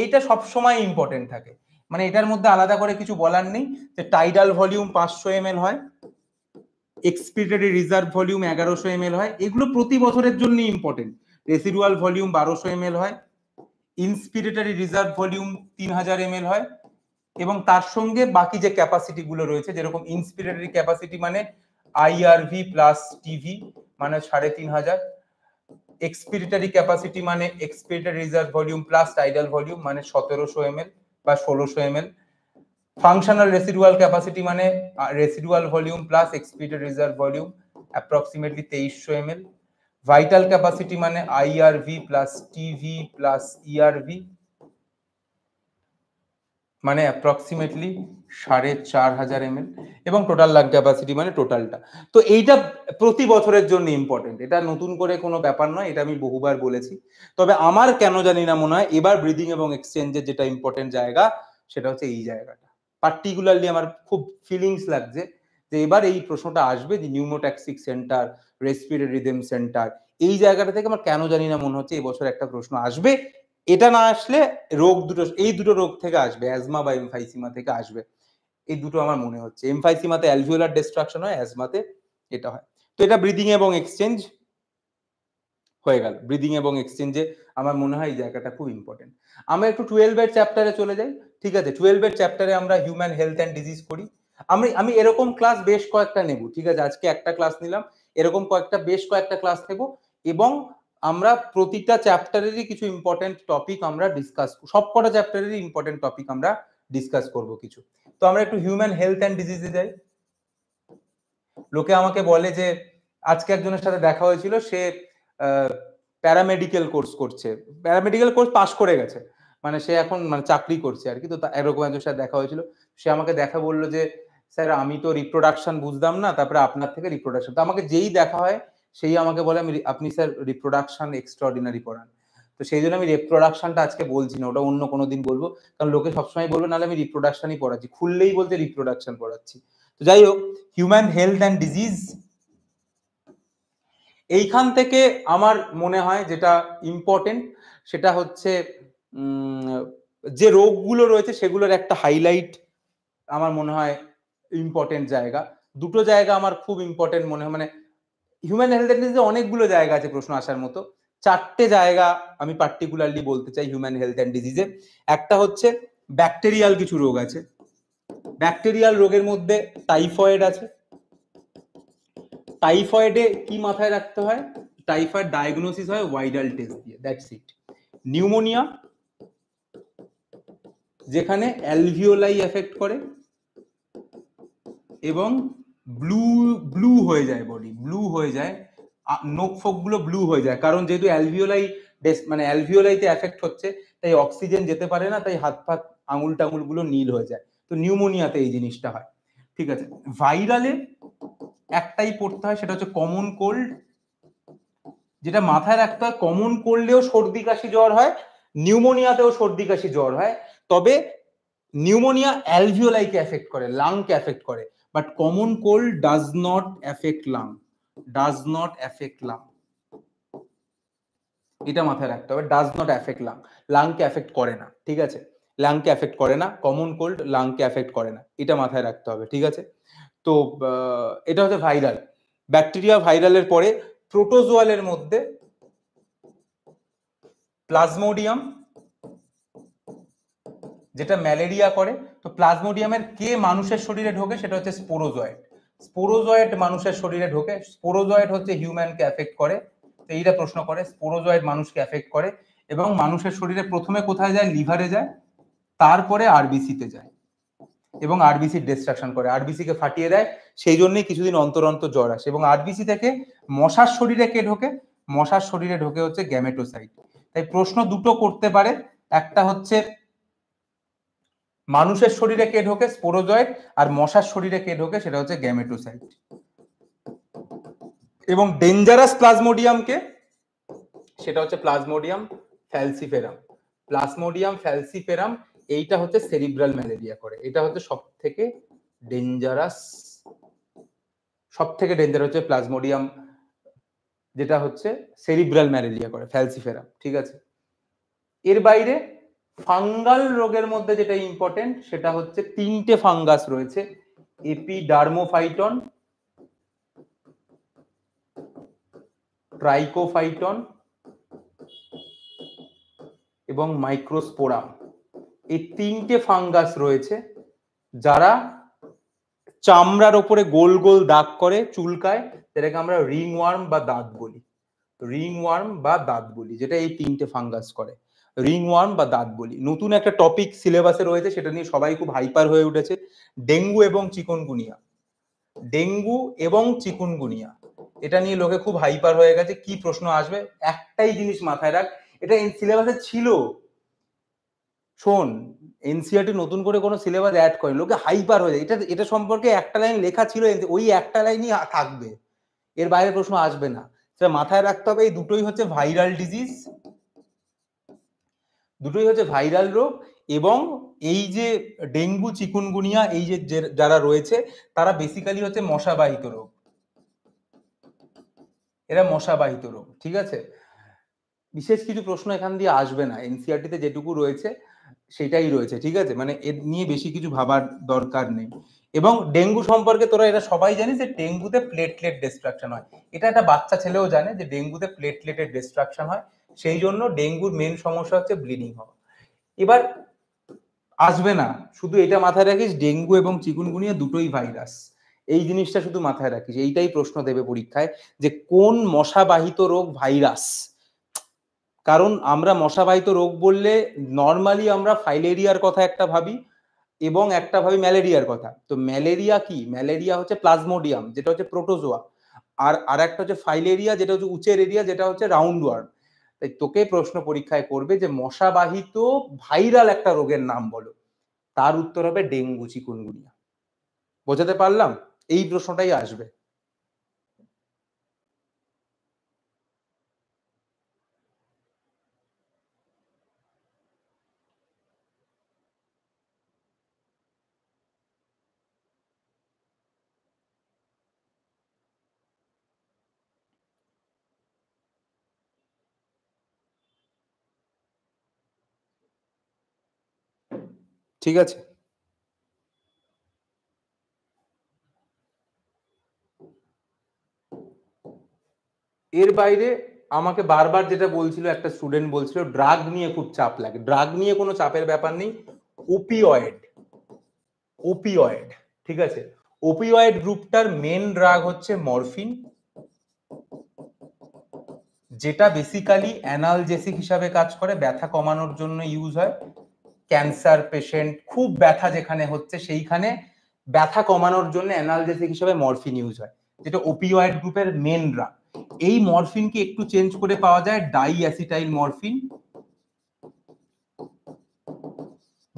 এইটা সবসময় ইম্পর্টেন্ট থাকে মানে এটার মধ্যে আলাদা করে কিছু বলার নেই যে টাইডাল ভলিউম পাঁচশো এম হয় এক্সপিরিটেড রিজার্ভ ভলিউম এগারোশো এম হয় এগুলো প্রতি বছরের জন্য ইম্পর্টেন্ট রেসিডুয়াল ভলিউম বারোশো এম হয় ইন্সপিরেটারি রিজার্ভ ভলিউম তিন হাজার এম হয় এবং তার সঙ্গে বাকি যে ক্যাপাসিটি গুলো রয়েছে যেরকম ইন্সপিরেটারি ক্যাপাসিটি মানে আইআরভি প্লাস টিভি মানে সাড়ে তিন হাজার এক্সপিরেটারি ক্যাপাসিটি মানে expiratory reserve volume plus tidal volume মানে সতেরোশো এম বা ষোলোশো এম ফাংশনাল রেসিডুয়াল ক্যাপাসিটি মানে residual volume plus expiratory reserve volume approximately তেইশশো এম ভাইটাল ক্যাপাসিটি মানে IRV plus TV plus ERV মানে অ্যাপ্রক্সিমেটলি সাড়ে চার হাজার এম এবং টোটাল লাগ ক্যাপাসিটি মানে টোটালটা তো এইটা প্রতি বছরের জন্য ইম্পর্টেন্ট এটা নতুন করে কোনো ব্যাপার নয় এটা আমি বহুবার বলেছি তবে আমার কেন জানি না মনে হয় এবার ব্রিদিং এবং এক্সচেঞ্জের যেটা ইম্পর্টেন্ট জায়গা সেটা হচ্ছে এই জায়গাটা পার্টিকুলারলি আমার খুব ফিলিংস লাগছে তো এবার এই প্রশ্নটা আসবে যে pneumotaxic centre respiratory rhythm centre এই জায়গাটা থেকে আমার কেন জানি না মনে হচ্ছে এবছর একটা প্রশ্ন আসবে এটা না আসলে রোগ দুটো এই দুটো রোগ থেকে আসবে অ্যাজমা বা এমফাইসিমা থেকে আসবে এই দুটো আমার মনে হচ্ছে এমফাইসিমাতে অ্যালভিওলার ডিস্ট্রাকশন হয় অ্যাজমাতে এটা হয় তো এটা ব্রিদিং এবং এক্সচেঞ্জ হয়ে গেল ব্রিদিং এবং এক্সচেঞ্জে আমার মনে হয় এই জায়গাটা খুব ইম্পর্টেন্ট আমরা একটু টুয়েলভের চ্যাপ্টারে চলে যাই ঠিক আছে টুয়েলভের চ্যাপ্টারে আমরা হিউম্যান হেলথ অ্যান্ড ডিজিজ করি আমি আমি এরকম ক্লাস বেশ কয়েকটা নেব ঠিক আছে আজকে একটা ক্লাস নিলাম এরকম কয়েকটা বেশ কয়েকটা ক্লাস নেব এবং আমরা প্রতিটা চ্যাপ্টারেরই কিছু ইম্পর্টেন্ট টপিক আমরা ডিসকাস সব কটা চ্যাপ্টারেরই ইম্পর্টেন্ট টপিক আমরা ডিসকাস করব কিছু তো আমরা একটু হিউম্যান হেলথ অ্যান্ড ডিজিজে যাই লোকে আমাকে বলে যে আজকে একজনের সাথে দেখা হয়েছিল সে প্যারামেডিক্যাল কোর্স করছে প্যারামেডিক্যাল কোর্স পাশ করে গেছে মানে সে এখন মানে চাকরি করছে আর কি তো এরকম একজনের সাথে দেখা হয়েছিল সে আমাকে দেখা বললো যে স্যার আমি তো রিপ্রোডাকশন বুঝতাম না তারপরে আপনার থেকে রিপ্রোডাকশন তো আমাকে যেই দেখা হয় সেই আমাকে বলে আমি আপনি স্যার রিপ্রোডাকশন এক্সট্রাঅর্ডিনারি পড়ান তো সেই জন্য আমি রিপ্রোডাকশনটা আজকে বলছি না ওটা অন্য কোনো দিন বলবো কারণ লোকে সবসময় বলবে নাহলে আমি রিপ্রোডাকশনই পড়াচ্ছি খুললেই বলতে রিপ্রোডাকশন পড়াচ্ছি তো যাই হোক হিউম্যান হেলথ অ্যান্ড ডিজিজ এইখান থেকে আমার মনে হয় যেটা ইম্পর্টেন্ট সেটা হচ্ছে যে রোগগুলো রয়েছে সেগুলোর একটা হাইলাইট আমার মনে হয় ইম্পর্টেন্ট জায়গা দুটো জায়গা আমার খুব ইম্পর্টেন্ট মনে হয় মানে হিউম্যান হেলথ অ্যান্ড অনেকগুলো জায়গা আছে প্রশ্ন আসার মতো চারটে জায়গা আমি পার্টিকুলারলি বলতে চাই হিউম্যান হেলথ অ্যান্ড ডিজিজে একটা হচ্ছে ব্যাকটেরিয়াল কিছু রোগ আছে ব্যাকটেরিয়াল রোগের মধ্যে টাইফয়েড আছে টাইফয়েডে কি মাথায় রাখতে হয় টাইফয়েড ডায়াগনোসিস হয় ওয়াইডাল টেস্ট দিয়ে দ্যাটস ইট নিউমোনিয়া যেখানে অ্যালভিওলাই এফেক্ট করে এবং ব্লু ব্লু হয়ে যায় বডি ব্লু হয়ে যায় নোক ফোকগুলো ব্লু হয়ে যায় কারণ যেহেতু অ্যালভিওলাই মানে অ্যালভিওলাইতে এফেক্ট হচ্ছে তাই অক্সিজেন যেতে পারে না তাই হাত ফাত আঙুল টাঙুল গুলো নীল হয়ে যায় তো নিউমোনিয়াতে এই জিনিসটা হয় ঠিক আছে ভাইরালে একটাই পড়তে হয় সেটা হচ্ছে কমন কোল্ড যেটা মাথায় রাখতে হয় কমন কোল্ডেও সর্দি কাশি জ্বর হয় নিউমোনিয়াতেও সর্দি কাশি জ্বর হয় তবে নিউমোনিয়া অ্যালভিওলাইকে এফেক্ট করে লাংকে এফেক্ট করে But common cold does not affect lung. Does not affect lung. এটা মাথায় রাখতে হবে ডাজ নট অ্যাফেক্ট লাং লাংকে এফেক্ট করে না ঠিক আছে লাংকে এফেক্ট করে না কমন কোল্ড লাংকে এফেক্ট করে না এটা মাথায় রাখতে হবে ঠিক আছে তো এটা হচ্ছে ভাইরাল ব্যাকটেরিয়া ভাইরালের পরে প্রোটোজোয়ালের মধ্যে প্লাজমোডিয়াম যেটা ম্যালেরিয়া করে তো প্লাজমোডিয়ামের কে মানুষের শরীরে ঢোকে সেটা হচ্ছে স্পোরোজয়েড স্পোরোজয়েড মানুষের শরীরে ঢোকে স্পোরোজয়েড হচ্ছে হিউম্যানকে এফেক্ট করে তো এইটা প্রশ্ন করে স্পোরোজয়েড মানুষকে এফেক্ট করে এবং মানুষের শরীরে প্রথমে কোথায় যায় লিভারে যায় তারপরে আরবিসিতে যায় এবং আরবিসি ডিস্ট্রাকশন করে আরবিসি কে ফাটিয়ে দেয় সেই জন্যই কিছুদিন অন্তর অন্তর জ্বর আসে এবং আরবিসি থেকে মশার শরীরে কে ঢোকে মশার শরীরে ঢোকে হচ্ছে গ্যামেটোসাইট তাই প্রশ্ন দুটো করতে পারে একটা হচ্ছে মানুষের শরীরে কে ঢোকে স্পোরোজয়েড আর মশার শরীরে কে ঢোকে সেটা হচ্ছে গ্যামেটোসাইট এবং ডেঞ্জারাস প্লাজমোডিয়ামকে সেটা হচ্ছে প্লাজমোডিয়াম ফ্যালসিফেরাম প্লাজমোডিয়াম ফ্যালসিফেরাম এইটা হচ্ছে সেরিব্রাল ম্যালেরিয়া করে এটা হচ্ছে সব থেকে ডেঞ্জারাস সব থেকে ডেঞ্জার হচ্ছে প্লাজমোডিয়াম যেটা হচ্ছে সেরিব্রাল ম্যালেরিয়া করে ফ্যালসিফেরাম ঠিক আছে এর বাইরে ফাঙ্গাল রোগের মধ্যে যেটা ইম্পর্টেন্ট সেটা হচ্ছে তিনটে ফাঙ্গাস রয়েছে এপিডার্মোফাইটন ট্রাইকোফাইটন এবং মাইক্রোস্পোরাম এই তিনটে ফাঙ্গাস রয়েছে যারা চামড়ার ওপরে গোল গোল দাগ করে চুলকায় যেটাকে আমরা রিং ওয়ার্ম বা দাঁত বলি রিং ওয়ার্ম বা দাঁত বলি যেটা এই তিনটে ফাঙ্গাস করে রিং ওয়ার্ম বা দাঁত বলি নতুন একটা টপিক সিলেবাসে রয়েছে সেটা নিয়ে সবাই খুব হাইপার হয়ে উঠেছে ডেঙ্গু এবং চিকনগুনিয়া ডেঙ্গু এবং চিকুনগুনিয়া এটা নিয়ে লোকে খুব হাইপার হয়ে গেছে কি প্রশ্ন আসবে একটাই জিনিস মাথায় রাখ এটা সিলেবাসে ছিল শোন এনসিআরটি e নতুন করে কোনো সিলেবাস অ্যাড করে লোকে হাইপার হয়ে যায় এটা এটা সম্পর্কে একটা লাইন লেখা ছিল e ওই একটা লাইনই থাকবে এর বাইরে প্রশ্ন আসবে না সেটা মাথায় রাখতে হবে এই দুটোই হচ্ছে ভাইরাল ডিজিজ দুটোই হচ্ছে ভাইরাল রোগ এবং এই যে ডেঙ্গু চিকুনগুনিয়া এই যে যারা রয়েছে তারা বেসিক্যালি হচ্ছে মশাবাহিত রোগ এরা মশাবাহিত রোগ ঠিক আছে বিশেষ কিছু প্রশ্ন এখান দিয়ে আসবে না এনসিআরটিতে যেটুকু রয়েছে সেটাই রয়েছে ঠিক আছে মানে এর নিয়ে বেশি কিছু ভাবার দরকার নেই এবং ডেঙ্গু সম্পর্কে তোরা এটা সবাই জানিস যে ডেঙ্গুতে প্লেটলেট ডিস্ট্রাকশন হয় এটা একটা বাচ্চা ছেলেও জানে যে ডেঙ্গুতে প্লেটলেটের ডিস্ট্রাকশন হয় সেই জন্য ডেঙ্গুর মেন সমস্যা হচ্ছে ব্লিডিং হওয়া এবার আসবে না শুধু এটা মাথায় রাখিস ডেঙ্গু এবং চিকুনগুনিয়া দুটোই ভাইরাস এই জিনিসটা শুধু মাথায় রাখিস এইটাই প্রশ্ন দেবে পরীক্ষায় যে কোন মশাবাহিত রোগ ভাইরাস কারণ আমরা মশাবাহিত রোগ বললে নর্মালি আমরা ফাইলেরিয়ার কথা একটা ভাবি এবং একটা ভাবি ম্যালেরিয়ার কথা তো ম্যালেরিয়া কি ম্যালেরিয়া হচ্ছে প্লাজমোডিয়াম যেটা হচ্ছে প্রোটোজোয়া আর আর একটা হচ্ছে ফাইলেরিয়া যেটা হচ্ছে উচের এরিয়া যেটা হচ্ছে রাউন্ড ওয়ার্ম তাই তোকে প্রশ্ন পরীক্ষায় করবে যে মশাবাহিত ভাইরাল একটা রোগের নাম বলো তার উত্তর হবে ডেঙ্গু চিকুনগুনিয়া বোঝাতে পারলাম এই প্রশ্নটাই আসবে ঠিক আছে এর বাইরে আমাকে বারবার যেটা বলছিল একটা স্টুডেন্ট বলছিল ড্রাগ নিয়ে খুব চাপ লাগে ড্রাগ নিয়ে কোনো চাপের ব্যাপার নেই ওপিওয়েড ওপিওয়েড ঠিক আছে ওপিওয়েড গ্রুপটার মেন ড্রাগ হচ্ছে মরফিন যেটা বেসিক্যালি অ্যানালজেসিক হিসাবে কাজ করে ব্যথা কমানোর জন্য ইউজ হয় ক্যান্সার পেশেন্ট খুব ব্যথা যেখানে হচ্ছে সেইখানে ব্যথা কমানোর জন্য অ্যানালজেসিক হিসেবে মরফিন ইউজ হয় যেটা ওপিওয়াইড গ্রুপের মেন ড্রাগ এই মরফিনকে একটু চেঞ্জ করে পাওয়া যায় ডাই অ্যাসিটাইল মরফিন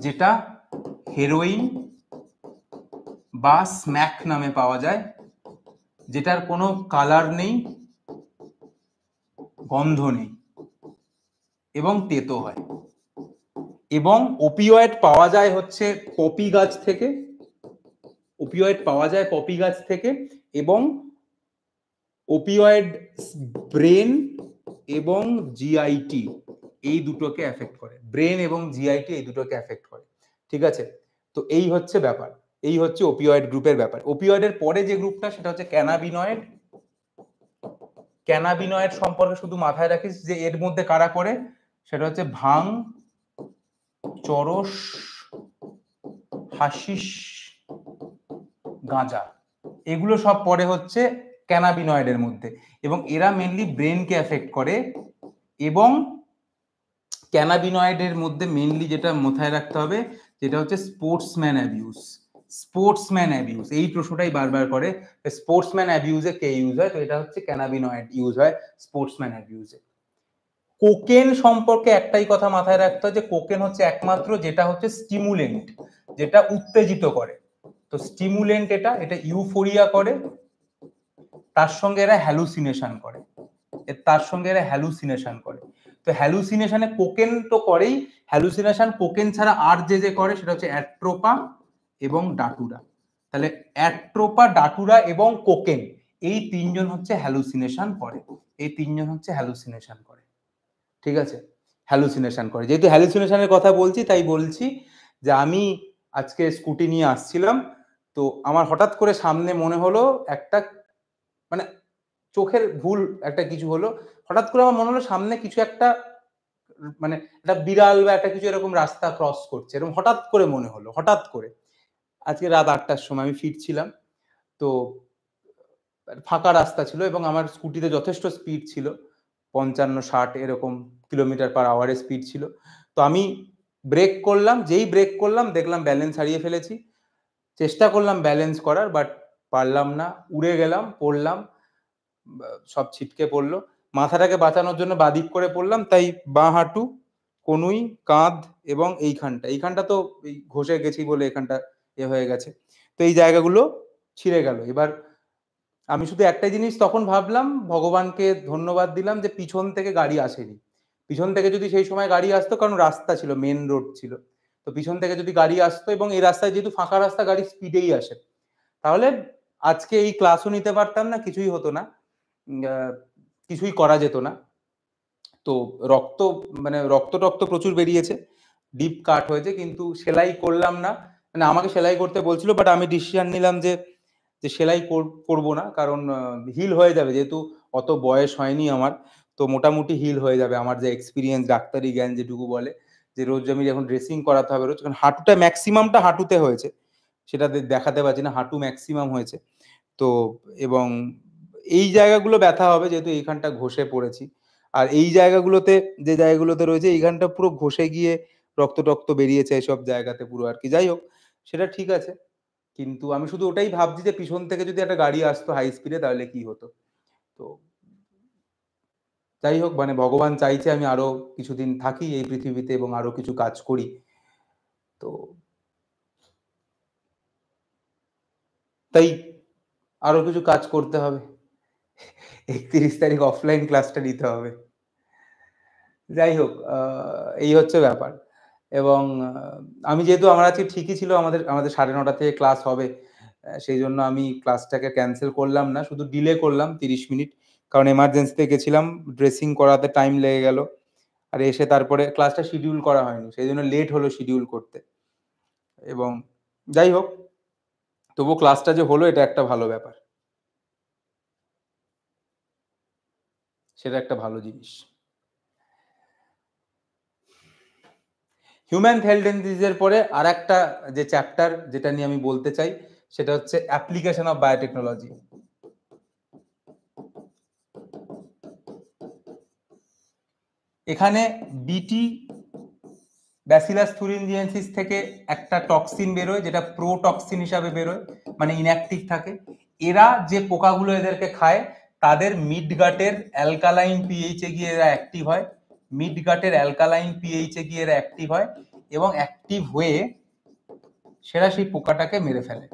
যেটা হেরোইন বা স্ম্যাক নামে পাওয়া যায় যেটার কোনো কালার নেই গন্ধ নেই এবং তেতো হয় এবং ওপিওয়েড পাওয়া যায় হচ্ছে পপি গাছ থেকে ওপিওয়েড পাওয়া যায় পপি গাছ থেকে এবং ওপিওয়েড ব্রেন এবং জিআইটি এই দুটোকে এফেক্ট করে ব্রেন এবং জিআইটি এই দুটোকে এফেক্ট করে ঠিক আছে তো এই হচ্ছে ব্যাপার এই হচ্ছে ওপিওয়েড গ্রুপের ব্যাপার ওপিওয়েডের পরে যে গ্রুপটা সেটা হচ্ছে ক্যানাবিনয়েড ক্যানাবিনয়েড সম্পর্কে শুধু মাথায় রাখিস যে এর মধ্যে কারা করে সেটা হচ্ছে ভাং চরস হাসিস গাঁজা এগুলো সব পরে হচ্ছে ক্যানাবিনয়েডের মধ্যে এবং এরা মেনলি ব্রেনকে এফেক্ট করে এবং ক্যানাবিনয়েডের মধ্যে মেনলি যেটা মাথায় রাখতে হবে যেটা হচ্ছে স্পোর্টসম্যান অ্যাবিউজ স্পোর্টসম্যান অ্যাবিউজ এই প্রশ্নটাই বারবার করে স্পোর্টসম্যান অ্যাবিউজে কে ইউজ হয় তো এটা হচ্ছে ক্যানাবিনয়েড ইউজ হয় স্পোর্টসম্যান অ্যাবিউজে কোকেন সম্পর্কে একটাই কথা মাথায় রাখতে হয় যে কোকেন হচ্ছে একমাত্র যেটা হচ্ছে স্টিমুলেন্ট যেটা উত্তেজিত করে তো স্টিমুলেন্ট এটা এটা ইউফোরিয়া করে তার সঙ্গে এরা হ্যালুসিনেশন করে তার সঙ্গে এরা হ্যালুসিনেশন করে তো হ্যালুসিনেশনে কোকেন তো করেই হ্যালুসিনেশন কোকেন ছাড়া আর যে যে করে সেটা হচ্ছে অ্যাট্রোপা এবং ডাটুরা তাহলে অ্যাট্রোপা ডাটুরা এবং কোকেন এই তিনজন হচ্ছে হ্যালুসিনেশন করে এই তিনজন হচ্ছে হ্যালুসিনেশন করে ঠিক আছে হ্যালুসিনেশন করে যেহেতু হ্যালুসিনেশনের কথা বলছি তাই বলছি যে আমি আজকে স্কুটি নিয়ে আসছিলাম তো আমার হঠাৎ করে সামনে মনে হলো একটা মানে চোখের ভুল একটা কিছু হলো হঠাৎ করে আমার মনে হলো সামনে কিছু একটা মানে একটা বিড়াল বা একটা কিছু এরকম রাস্তা ক্রস করছে এরকম হঠাৎ করে মনে হলো হঠাৎ করে আজকে রাত আটটার সময় আমি ফিরছিলাম তো ফাঁকা রাস্তা ছিল এবং আমার স্কুটিতে যথেষ্ট স্পিড ছিল পঞ্চান্ন ষাট এরকম কিলোমিটার পার আওয়ারের স্পিড ছিল তো আমি ব্রেক করলাম যেই ব্রেক করলাম দেখলাম ব্যালেন্স হারিয়ে ফেলেছি চেষ্টা করলাম ব্যালেন্স করার বাট পারলাম না উড়ে গেলাম পড়লাম সব ছিটকে পড়লো মাথাটাকে বাঁচানোর জন্য বাদিক করে পড়লাম তাই বাঁ হাঁটু কনুই কাঁধ এবং এইখানটা এইখানটা তো ঘষে গেছি বলে এখানটা এ হয়ে গেছে তো এই জায়গাগুলো ছিঁড়ে গেল এবার আমি শুধু একটা জিনিস তখন ভাবলাম ভগবানকে ধন্যবাদ দিলাম যে পিছন থেকে গাড়ি আসেনি পিছন থেকে যদি সেই সময় গাড়ি আসতো কারণ রাস্তা ছিল মেন রোড ছিল তো পিছন থেকে যদি গাড়ি আসতো এবং এই রাস্তায় যেহেতু ফাঁকা রাস্তা গাড়ি স্পিডেই আসে তাহলে আজকে এই ক্লাসও নিতে পারতাম না কিছুই হতো না কিছুই করা যেত না তো রক্ত মানে রক্ত টক্ত প্রচুর বেরিয়েছে ডিপ কাট হয়েছে কিন্তু সেলাই করলাম না মানে আমাকে সেলাই করতে বলছিল বাট আমি ডিসিশন নিলাম যে যে সেলাই করব না কারণ হিল হয়ে যাবে যেহেতু অত বয়স হয়নি আমার তো মোটামুটি হিল হয়ে যাবে আমার যে এক্সপিরিয়েন্স ডাক্তারি জ্ঞান যেটুকু বলে যে রোজ আমি এখন ড্রেসিং করাতে হবে রোজ কারণ হাঁটুটা ম্যাক্সিমামটা হাঁটুতে হয়েছে সেটাতে দেখাতে পারছি না হাঁটু ম্যাক্সিমাম হয়েছে তো এবং এই জায়গাগুলো ব্যথা হবে যেহেতু এইখানটা ঘষে পড়েছি আর এই জায়গাগুলোতে যে জায়গাগুলোতে রয়েছে এইখানটা পুরো ঘষে গিয়ে রক্ত টক্ত বেরিয়েছে এসব জায়গাতে পুরো আর কি যাই হোক সেটা ঠিক আছে কিন্তু আমি শুধু ওটাই ভাবছি যে পিছন থেকে যদি একটা গাড়ি আসতো হাই স্পিডে তাহলে কি হতো তো যাই হোক মানে ভগবান চাইছে আমি আরো কিছুদিন থাকি এই পৃথিবীতে এবং আরো কিছু কাজ করি তো তাই আরো কিছু কাজ করতে হবে একত্রিশ তারিখ অফলাইন ক্লাসটা নিতে হবে যাই হোক এই হচ্ছে ব্যাপার এবং আমি যেহেতু আমার আজকে ঠিকই ছিল আমাদের আমাদের সাড়ে নটা থেকে ক্লাস হবে সেই জন্য আমি ক্লাসটাকে ক্যান্সেল করলাম না শুধু ডিলে করলাম তিরিশ মিনিট কারণ এমার্জেন্সিতে গেছিলাম ড্রেসিং করাতে টাইম লেগে গেল আর এসে তারপরে ক্লাসটা শিডিউল করা হয়নি সেই জন্য লেট হলো শিডিউল করতে এবং যাই হোক তবুও ক্লাসটা যে হলো এটা একটা ভালো ব্যাপার সেটা একটা ভালো জিনিস হিউম্যান হেলথ এন্ড ডিজিজের পরে আর একটা যে চ্যাপ্টার যেটা নিয়ে আমি বলতে চাই সেটা হচ্ছে অ্যাপ্লিকেশন অফ বায়োটেকনোলজি এখানে বিটি ব্যাসিলাস থুরিনজিয়েন্সিস থেকে একটা টক্সিন বেরোয় যেটা প্রোটক্সিন হিসাবে বেরোয় মানে ইনঅ্যাক্টিভ থাকে এরা যে পোকাগুলো এদেরকে খায় তাদের মিড অ্যালকালাইন পিএইচে গিয়ে এরা অ্যাক্টিভ হয় মিডগাটের অ্যালকালাইন পিএইচে গিয়ে এরা অ্যাক্টিভ হয় এবং অ্যাক্টিভ হয়ে সেরা সেই পোকাটাকে মেরে ফেলে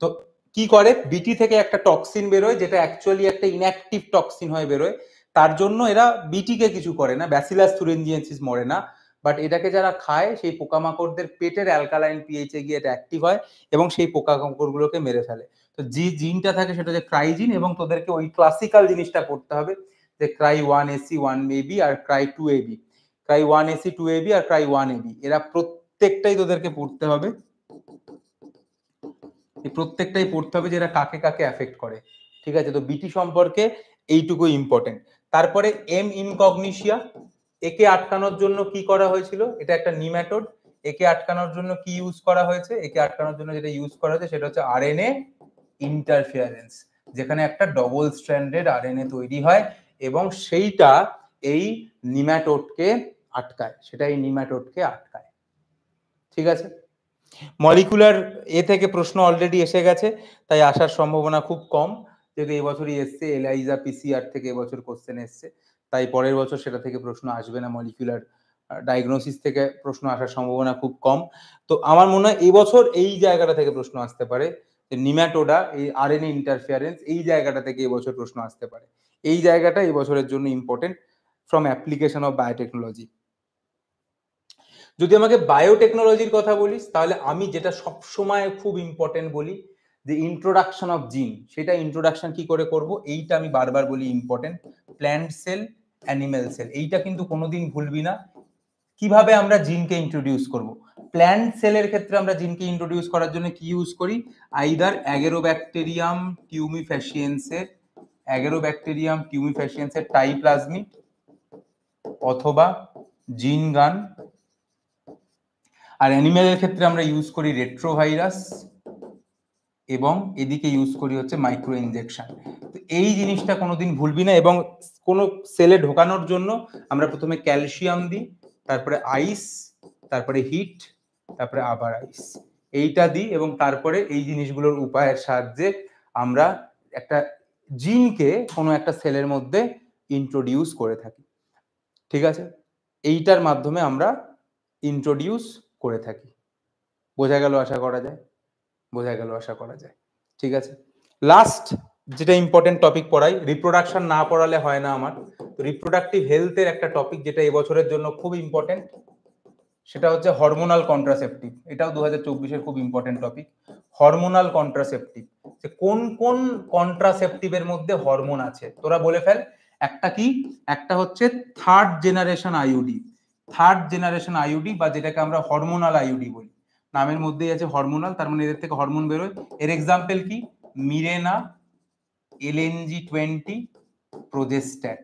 তো কি করে বিটি থেকে একটা টক্সিন বেরোয় যেটা অ্যাকচুয়ালি একটা ইনঅ্যাক্টিভ টক্সিন হয়ে বেরোয় তার জন্য এরা বিটিকে কিছু করে না ব্যাসিলাস থুরেঞ্জিয়েন্সিস মরে না বাট এটাকে যারা খায় সেই পোকামাকড়দের পেটের অ্যালকালাইন পিএইচে গিয়ে এটা অ্যাক্টিভ হয় এবং সেই পোকামাকড়গুলোকে মেরে ফেলে তো যে জিনটা থাকে সেটা হচ্ছে ক্রাইজিন এবং তোদেরকে ওই ক্লাসিক্যাল জিনিসটা করতে হবে যে cry one AC one AB আর cry two AB cry one AC two AB আর ক্রাই ওয়ান এবি এরা প্রত্যেকটাই তোদেরকে পড়তে হবে প্রত্যেকটাই পড়তে হবে যে এরা কাকে কাকে এফেক্ট করে ঠিক আছে তো বিটি সম্পর্কে এইটুকু ইম্পর্টেন্ট তারপরে এম ইনকগনিশিয়া একে আটকানোর জন্য কি করা হয়েছিল এটা একটা নিম্যাটোড একে আটকানোর জন্য কি ইউজ করা হয়েছে একে আটকানোর জন্য যেটা ইউজ করা হয়েছে সেটা হচ্ছে আর এন এ ইন্টারফিয়ারেন্স যেখানে একটা ডবল আর এন এ তৈরি হয় এবং সেইটা এই নিম্যাটোডকে আটকায় সেটা এই নিম্যাটোডকে আটকায় ঠিক আছে মলিকুলার এ থেকে প্রশ্ন অলরেডি এসে গেছে তাই আসার সম্ভাবনা খুব কম যেহেতু এবছরই এসছে এলাইজা পিসিআর থেকে এবছর কোশ্চেন এসছে তাই পরের বছর সেটা থেকে প্রশ্ন আসবে না মলিকুলার ডায়াগনোসিস থেকে প্রশ্ন আসার সম্ভাবনা খুব কম তো আমার মনে হয় এবছর এই জায়গাটা থেকে প্রশ্ন আসতে পারে নিম্যাটোডা এই আর এন এ ইন্টারফিয়ারেন্স এই জায়গাটা থেকে এবছর প্রশ্ন আসতে পারে এই জায়গাটা এই বছরের জন্য important from application of biotechnology যদি আমাকে বায়োটেকনোলজির কথা বলিস তাহলে আমি যেটা সবসময় খুব ইম্পর্টেন্ট বলি যে ইন্ট্রোডাকশন অফ জিন সেটা ইন্ট্রোডাকশন কি করে করব এইটা আমি বারবার বলি important plant cell animal cell এইটা কিন্তু কোনোদিন ভুলবি না কিভাবে আমরা জিনকে ইন্ট্রোডিউস করব প্ল্যান্ট সেলের ক্ষেত্রে আমরা জিনকে ইন্ট্রোডিউস করার জন্য কি ইউজ করি আইদার অ্যাগেরোব্যাকটেরিয়াম টিউমিফ্যাসিয়েন্সের অ্যাগেরোব্যাকটেরিয়াম টিউমিফ্যাসিয়ান্সের টাইপ্লাজমিড অথবা জিন গান আর অ্যানিম্যালের ক্ষেত্রে আমরা ইউজ করি রেট্রোভাইরাস এবং এদিকে ইউজ করি হচ্ছে মাইক্রো ইনজেকশন তো এই জিনিসটা কোনোদিন ভুলবি না এবং কোনো সেলে ঢোকানোর জন্য আমরা প্রথমে ক্যালসিয়াম দিই তারপরে আইস তারপরে হিট তারপরে আবার আইস এইটা দিই এবং তারপরে এই জিনিসগুলোর উপায়ের সাহায্যে আমরা একটা জিনকে কোনো একটা সেলের মধ্যে ইন্ট্রোডিউস করে থাকি ঠিক আছে এইটার মাধ্যমে আমরা ইন্ট্রোডিউস করে থাকি বোঝা গেল আশা করা যায় বোঝা গেল আশা করা যায় ঠিক আছে লাস্ট যেটা ইম্পর্টেন্ট টপিক পড়াই রিপ্রোডাকশন না পড়ালে হয় না আমার রিপ্রোডাক্টিভ হেলথের একটা টপিক যেটা এবছরের জন্য খুব ইম্পর্টেন্ট সেটা হচ্ছে হরমোনাল কন্ট্রাসেপটিভ এটাও দু হাজার চব্বিশের খুব ইম্পর্টেন্ট টপিক হরমোনাল কন্ট্রাসেপটিভ যে কোন কোন কন্ট্রাসেপটিভের মধ্যে হরমোন আছে তোরা বলে ফেল একটা কি একটা হচ্ছে third generation IUD third generation IUD বা যেটাকে আমরা হরমোনাল আইউডি বলি নামের মধ্যেই আছে হরমোনাল তার মানে এদের থেকে হরমোন বেরোয় এর এক্সাম্পল কি মিরেনা এলএনজি টোয়েন্টি প্রোজেস্ট্যাট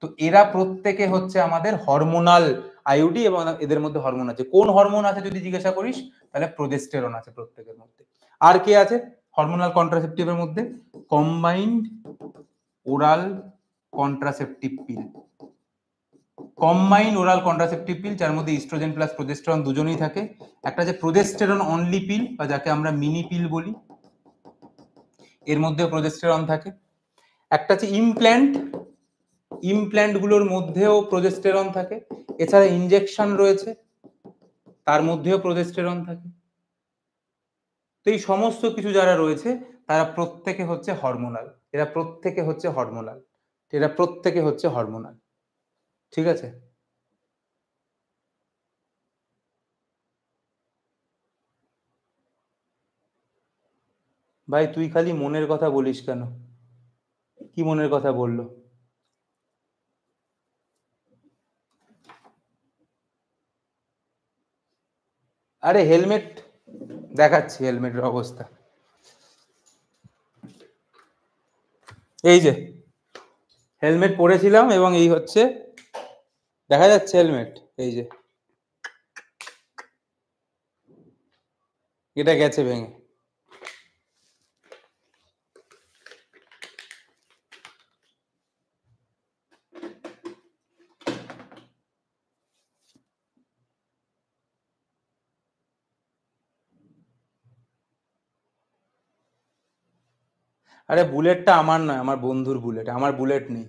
তো এরা প্রত্যেকে হচ্ছে আমাদের হরমোনাল আইউডি এবং এদের মধ্যে হরমোন আছে কোন হরমোন আছে যদি জিজ্ঞাসা করিস তাহলে প্রোজেস্টেরন আছে প্রত্যেকের মধ্যে আর কে আছে হরমোনাল কন্ট্রাসেপটিভের মধ্যে combined oral contraceptive pill combine oral contraceptive pill যার মধ্যে ইস্ট্রোজেন প্লাস প্রোজেস্টেরন দুজনেই থাকে একটা যে প্রোজেস্টেরন অনলি পিল বা যাকে আমরা মিনি পিল বলি এর মধ্যে প্রোজেস্টেরন থাকে একটা হচ্ছে ইমপ্ল্যান্ট ইমপ্ল্যান্টগুলোর মধ্যেও প্রজেস্টেরন থাকে এছাড়া ইনজেকশন রয়েছে তার মধ্যেও প্রজেস্টেরন থাকে তো এই সমস্ত কিছু যারা রয়েছে তারা প্রত্যেকে হচ্ছে হরমোনাল এরা প্রত্যেকে হচ্ছে হরমোনাল এরা প্রত্যেকে হচ্ছে হরমোনাল ঠিক আছে ভাই তুই খালি মনের কথা বলিস কেন কি মনের কথা বললো আরে হেলমেট দেখাচ্ছি হেলমেটের অবস্থা এই যে হেলমেট পরেছিলাম এবং এই হচ্ছে দেখা যাচ্ছে হেলমেট এই যে এটা গেছে ভেঙে আরে বুলেটটা আমার নয় আমার বন্ধুর বুলেট আমার বুলেট নেই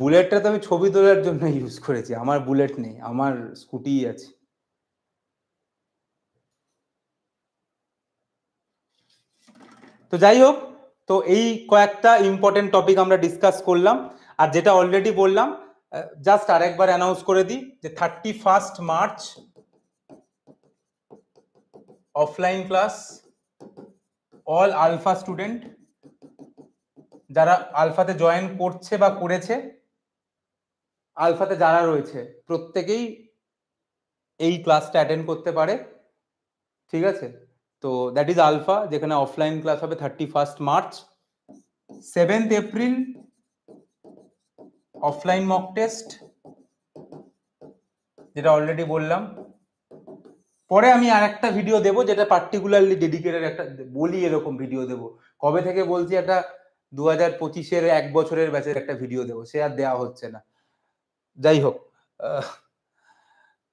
বুলেটটা তো আমি ছবি তোলার জন্য ইউজ করেছি আমার বুলেট নেই আমার স্কুটি আছে তো যাই হোক তো এই কয়েকটা ইম্পর্টেন্ট টপিক আমরা ডিসকাস করলাম আর যেটা অলরেডি বললাম জাস্ট আরেকবার অ্যানাউন্স করে দিই যে thirty first March offline class all alpha student যারা আলফাতে জয়েন করছে বা করেছে আলফাতে যারা রয়েছে প্রত্যেকেই এই ক্লাসটা অ্যাটেন্ড করতে পারে ঠিক আছে তো দ্যাট ইজ আলফা যেখানে অফলাইন ক্লাস হবে thirty first March seventh April offline mock test যেটা অলরেডি বললাম পরে আমি আর একটা ভিডিও দেবো যেটা পার্টিকুলারলি ডেডিকেটেড একটা বলি এরকম ভিডিও দেবো কবে থেকে বলছি একটা দু হাজার পঁচিশের এক বছরের ব্যাচের একটা ভিডিও দেবো সে আর দেওয়া হচ্ছে না যাই হোক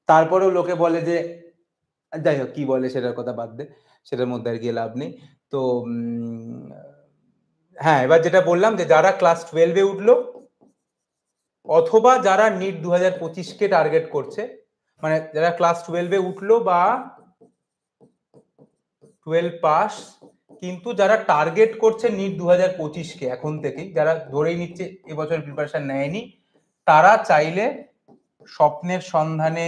তারপরেও লোকে বলে যে যাই হোক কি বলে সেটার কথা বাদ দে সেটার মধ্যে আর গিয়ে লাভ নেই তো হ্যাঁ এবার যেটা বললাম যে যারা ক্লাস টুয়েলভে উঠলো অথবা যারা নিট দু হাজার পঁচিশকে টার্গেট করছে মানে যারা ক্লাস টুয়েলভে উঠলো বা টুয়েলভ পাস কিন্তু যারা টার্গেট করছে নিট দু হাজার পঁচিশকে এখন থেকেই যারা ধরেই নিচ্ছে এবছর প্রিপারেশন নেয়নি তারা চাইলে স্বপ্নের সন্ধানে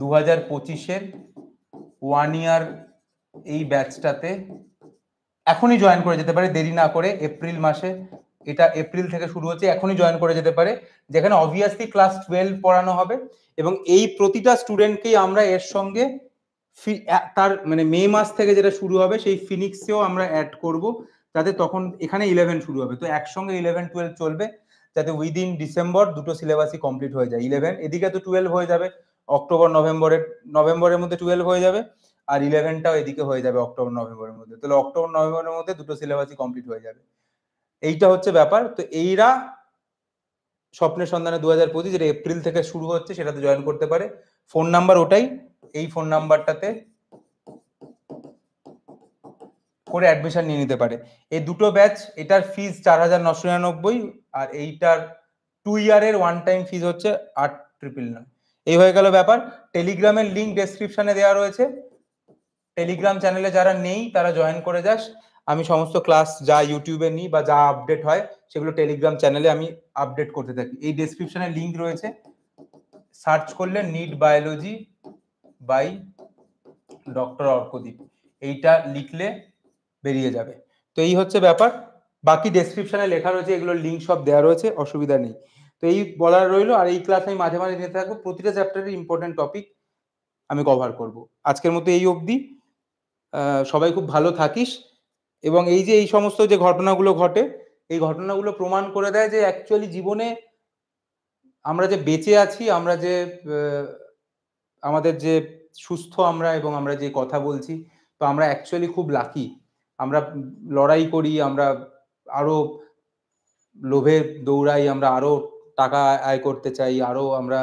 দু হাজার পঁচিশের ওয়ান ইয়ার এই ব্যাচটাতে এখনই জয়েন করে যেতে পারে দেরি না করে এপ্রিল মাসে এটা এপ্রিল থেকে শুরু হচ্ছে এখনই জয়েন করে যেতে পারে যেখানে অবভিয়াসলি ক্লাস টুয়েলভ পড়ানো হবে এবং এই প্রতিটা স্টুডেন্টকেই আমরা এর সঙ্গে তার মানে মে মাস থেকে যেটা শুরু হবে সেই ফিনিক্সেও আমরা অ্যাড করব যাতে তখন এখানে ইলেভেন শুরু হবে তো একসঙ্গে ইলেভেন টুয়েলভ চলবে যাতে উইদিন ডিসেম্বর দুটো সিলেবাসই কমপ্লিট হয়ে যায় ইলেভেন এদিকে তো টুয়েলভ হয়ে যাবে অক্টোবর নভেম্বরের নভেম্বরের মধ্যে টুয়েলভ হয়ে যাবে আর ইলেভেনটাও এদিকে হয়ে যাবে অক্টোবর নভেম্বরের মধ্যে তাহলে অক্টোবর নভেম্বরের মধ্যে দুটো সিলেবাসই কমপ্লিট হয়ে যাবে এইটা হচ্ছে ব্যাপার তো এইরা স্বপ্নের সন্ধানে দু হাজার পঁচিশ যেটা এপ্রিল থেকে শুরু হচ্ছে সেটাতে জয়েন করতে পারে ফোন নাম্বার ওটাই এই ফোন নাম্বারটাতে করে অ্যাডমিশন নিয়ে নিতে পারে এই দুটো ব্যাচ এটার ফিজ চার হাজার নশো নিরানব্বই আর এইটার টু ইয়ারের ওয়ান টাইম ফিজ হচ্ছে আট ট্রিপল নাইন এই হয়ে গেল ব্যাপার টেলিগ্রামের লিঙ্ক ডেসক্রিপশনে দেওয়া রয়েছে টেলিগ্রাম চ্যানেলে যারা নেই তারা জয়েন করে যাস আমি সমস্ত ক্লাস যা ইউটিউবে নিই বা যা আপডেট হয় সেগুলো টেলিগ্রাম চ্যানেলে আমি আপডেট করতে থাকি এই ডিসক্রিপশনে লিঙ্ক রয়েছে সার্চ করলে NEET biology by doctor Arkadip এইটা লিখলে বেরিয়ে যাবে তো এই হচ্ছে ব্যাপার বাকি ডেসক্রিপশনে লেখা রয়েছে এগুলোর লিঙ্ক সব দেওয়া রয়েছে অসুবিধা নেই তো এই বলার রইলো আর এই ক্লাস আমি মাঝে মাঝে নিতে থাকবো প্রতিটা চ্যাপ্টারের ইম্পর্টেন্ট টপিক আমি কভার করব আজকের মতো এই অবধি সবাই খুব ভালো থাকিস এবং এই যে এই সমস্ত যে ঘটনাগুলো ঘটে এই ঘটনাগুলো প্রমাণ করে দেয় যে অ্যাকচুয়ালি জীবনে আমরা যে বেঁচে আছি আমরা যে আমাদের যে সুস্থ আমরা এবং আমরা যে কথা বলছি তো আমরা অ্যাকচুয়ালি খুব লাকি আমরা লড়াই করি আমরা আরো লোভে দৌড়াই আমরা আরো টাকা আয় করতে চাই আরো আমরা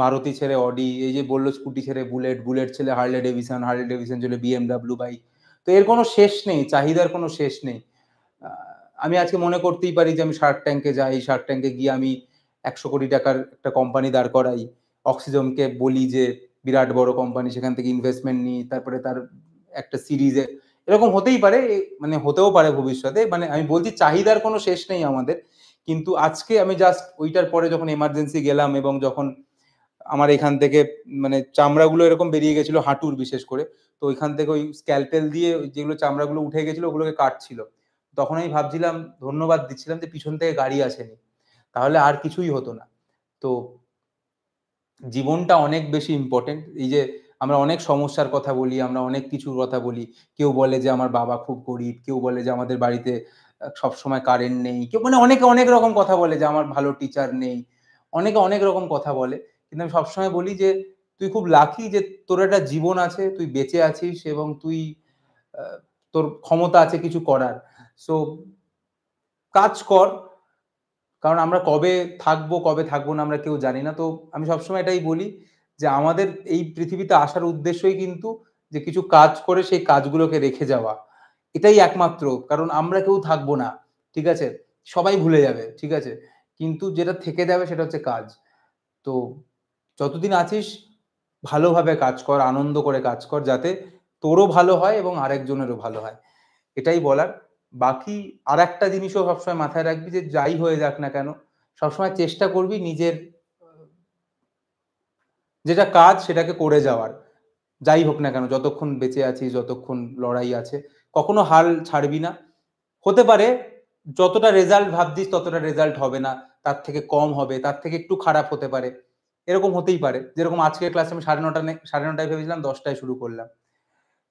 মারুতি ছেড়ে অডি এই যে বললো স্কুটি ছেড়ে বুলেট বুলেট ছেলে হার্লে ডেভিশন হার্লে ডেভিশন চলে বিএমডাব্লিউ বাইক তো এর কোনো শেষ নেই চাহিদার কোনো শেষ নেই আমি আজকে মনে করতেই পারি যে আমি শার্ক ট্যাঙ্কে যাই শার্ক ট্যাঙ্কে গিয়ে আমি একশো কোটি টাকার একটা কোম্পানি দাঁড় করাই অক্সিজনকে বলি যে বিরাট বড় কোম্পানি সেখান থেকে ইনভেস্টমেন্ট নিই তারপরে তার একটা সিরিজে এরকম হতেই পারে মানে হতেও পারে ভবিষ্যতে মানে আমি বলছি চাহিদার কোনো শেষ নেই আমাদের কিন্তু আজকে আমি জাস্ট ওইটার পরে যখন এমার্জেন্সি গেলাম এবং যখন আমার এখান থেকে মানে চামড়াগুলো এরকম বেরিয়ে গেছিল হাঁটুর বিশেষ করে তো ওইখান থেকে ওই স্ক্যালপেল দিয়ে যেগুলো চামড়াগুলো উঠে গেছিলো ওগুলোকে কাটছিল তখন আমি ভাবছিলাম ধন্যবাদ দিচ্ছিলাম যে পিছন থেকে গাড়ি আসেনি তাহলে আর কিছুই হতো না তো জীবনটা অনেক বেশি ইম্পর্টেন্ট এই যে আমরা অনেক সমস্যার কথা বলি আমরা অনেক কিছুর কথা বলি কেউ বলে যে আমার বাবা খুব গরিব কেউ বলে যে আমাদের বাড়িতে সবসময় কারেন্ট নেই কেউ মানে অনেকে অনেক রকম কথা বলে যে আমার ভালো টিচার নেই অনেকে অনেক রকম কথা বলে কিন্তু আমি সবসময় বলি যে তুই খুব লাকি যে তোর একটা জীবন আছে তুই বেঁচে আছিস এবং তুই তোর ক্ষমতা আছে কিছু করার সো কাজ কর কারণ আমরা কবে থাকবো কবে থাকবো না আমরা কেউ জানি না তো আমি সবসময় এটাই বলি যে আমাদের এই পৃথিবীতে আসার উদ্দেশ্যই কিন্তু যে কিছু কাজ করে সেই কাজগুলোকে রেখে যাওয়া এটাই একমাত্র কারণ আমরা কেউ থাকবো না ঠিক আছে সবাই ভুলে যাবে ঠিক আছে কিন্তু যেটা থেকে যাবে সেটা হচ্ছে কাজ তো যতদিন আছিস ভালোভাবে কাজ কর আনন্দ করে কাজ কর যাতে তোরও ভালো হয় এবং আরেকজনেরও ভালো হয় এটাই বলার বাকি আর একটা জিনিসও সবসময় মাথায় রাখবি যে যাই হয়ে যাক না কেন সবসময় চেষ্টা করবি নিজের যেটা কাজ সেটাকে করে যাওয়ার যাই হোক না কেন যতক্ষণ বেঁচে আছি যতক্ষণ লড়াই আছে কখনো হাল ছাড়বি না হতে পারে যতটা রেজাল্ট ভাবছিস ততটা রেজাল্ট হবে না তার থেকে কম হবে তার থেকে একটু খারাপ হতে পারে এরকম হতেই পারে যেরকম আজকে ক্লাসে আমি সাড়ে নটা সাড়ে নটায় ভেবেছিলাম দশটায় শুরু করলাম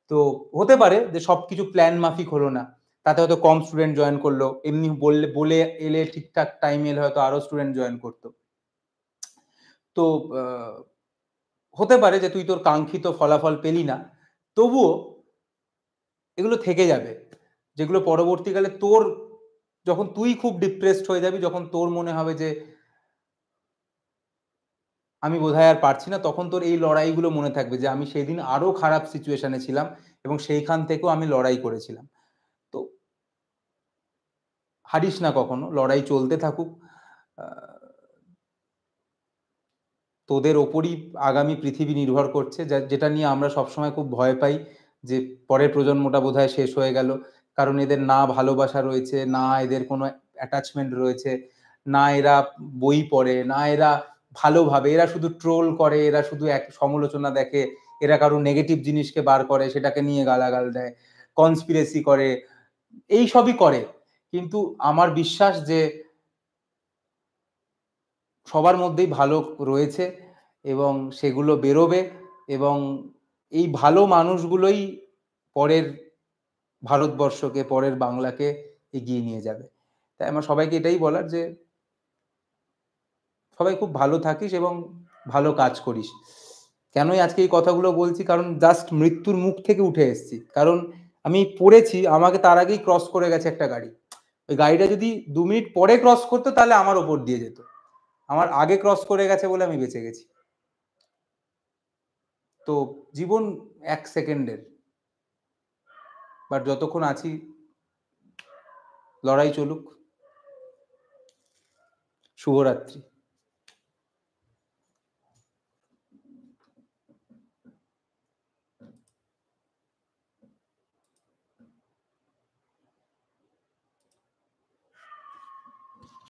তো হতে পারে যে সব কিছু প্ল্যান মাফিক হলো না তাতে হয়তো কম স্টুডেন্ট জয়েন করলো এমনি বললে বলে এলে ঠিকঠাক টাইম এলে হয়তো আরও স্টুডেন্ট জয়েন করতো তো হতে পারে যে তুই তোর কাঙ্ক্ষিত ফলাফল পেলি না তবুও এগুলো থেকে যাবে যেগুলো পরবর্তীকালে তোর যখন তুই খুব ডিপ্রেসড হয়ে যাবি যখন তোর মনে হবে যে আমি বোধহয় আর পারছি না তখন তোর এই লড়াইগুলো মনে থাকবে যে আমি সেদিন আরও খারাপ সিচুয়েশানে ছিলাম এবং সেইখান থেকেও আমি লড়াই করেছিলাম তো হারিস না কখনো লড়াই চলতে থাকুক তোদের ওপরই আগামী পৃথিবী নির্ভর করছে যেটা নিয়ে আমরা সবসময় খুব ভয় পাই যে পরের প্রজন্মটা বোধহয় শেষ হয়ে গেল কারণ এদের না ভালোবাসা রয়েছে না এদের কোনো অ্যাটাচমেন্ট রয়েছে না এরা বই পড়ে না এরা ভালোভাবে এরা শুধু ট্রোল করে এরা শুধু এক সমালোচনা দেখে এরা কারো নেগেটিভ জিনিসকে বার করে সেটাকে নিয়ে গালাগাল দেয় কনস্পিরেসি করে এই সবই করে কিন্তু আমার বিশ্বাস যে সবার মধ্যেই ভালো রয়েছে এবং সেগুলো বেরোবে এবং এই ভালো মানুষগুলোই পরের ভারতবর্ষকে পরের বাংলাকে এগিয়ে নিয়ে যাবে তাই আমার সবাইকে এটাই বলার যে সবাই খুব ভালো থাকিস এবং ভালো কাজ করিস কেনই আজকে এই কথাগুলো বলছি কারণ জাস্ট মৃত্যুর মুখ থেকে উঠে এসছি কারণ আমি পড়েছি আমাকে তার আগেই ক্রস করে গেছে একটা গাড়ি ওই গাড়িটা যদি দু মিনিট পরে ক্রস করতো তাহলে আমার ওপর দিয়ে যেত আমার আগে ক্রস করে গেছে বলে আমি বেঁচে গেছি তো জীবন এক সেকেন্ডের বাট যতক্ষণ আছি লড়াই চলুক শুভরাত্রি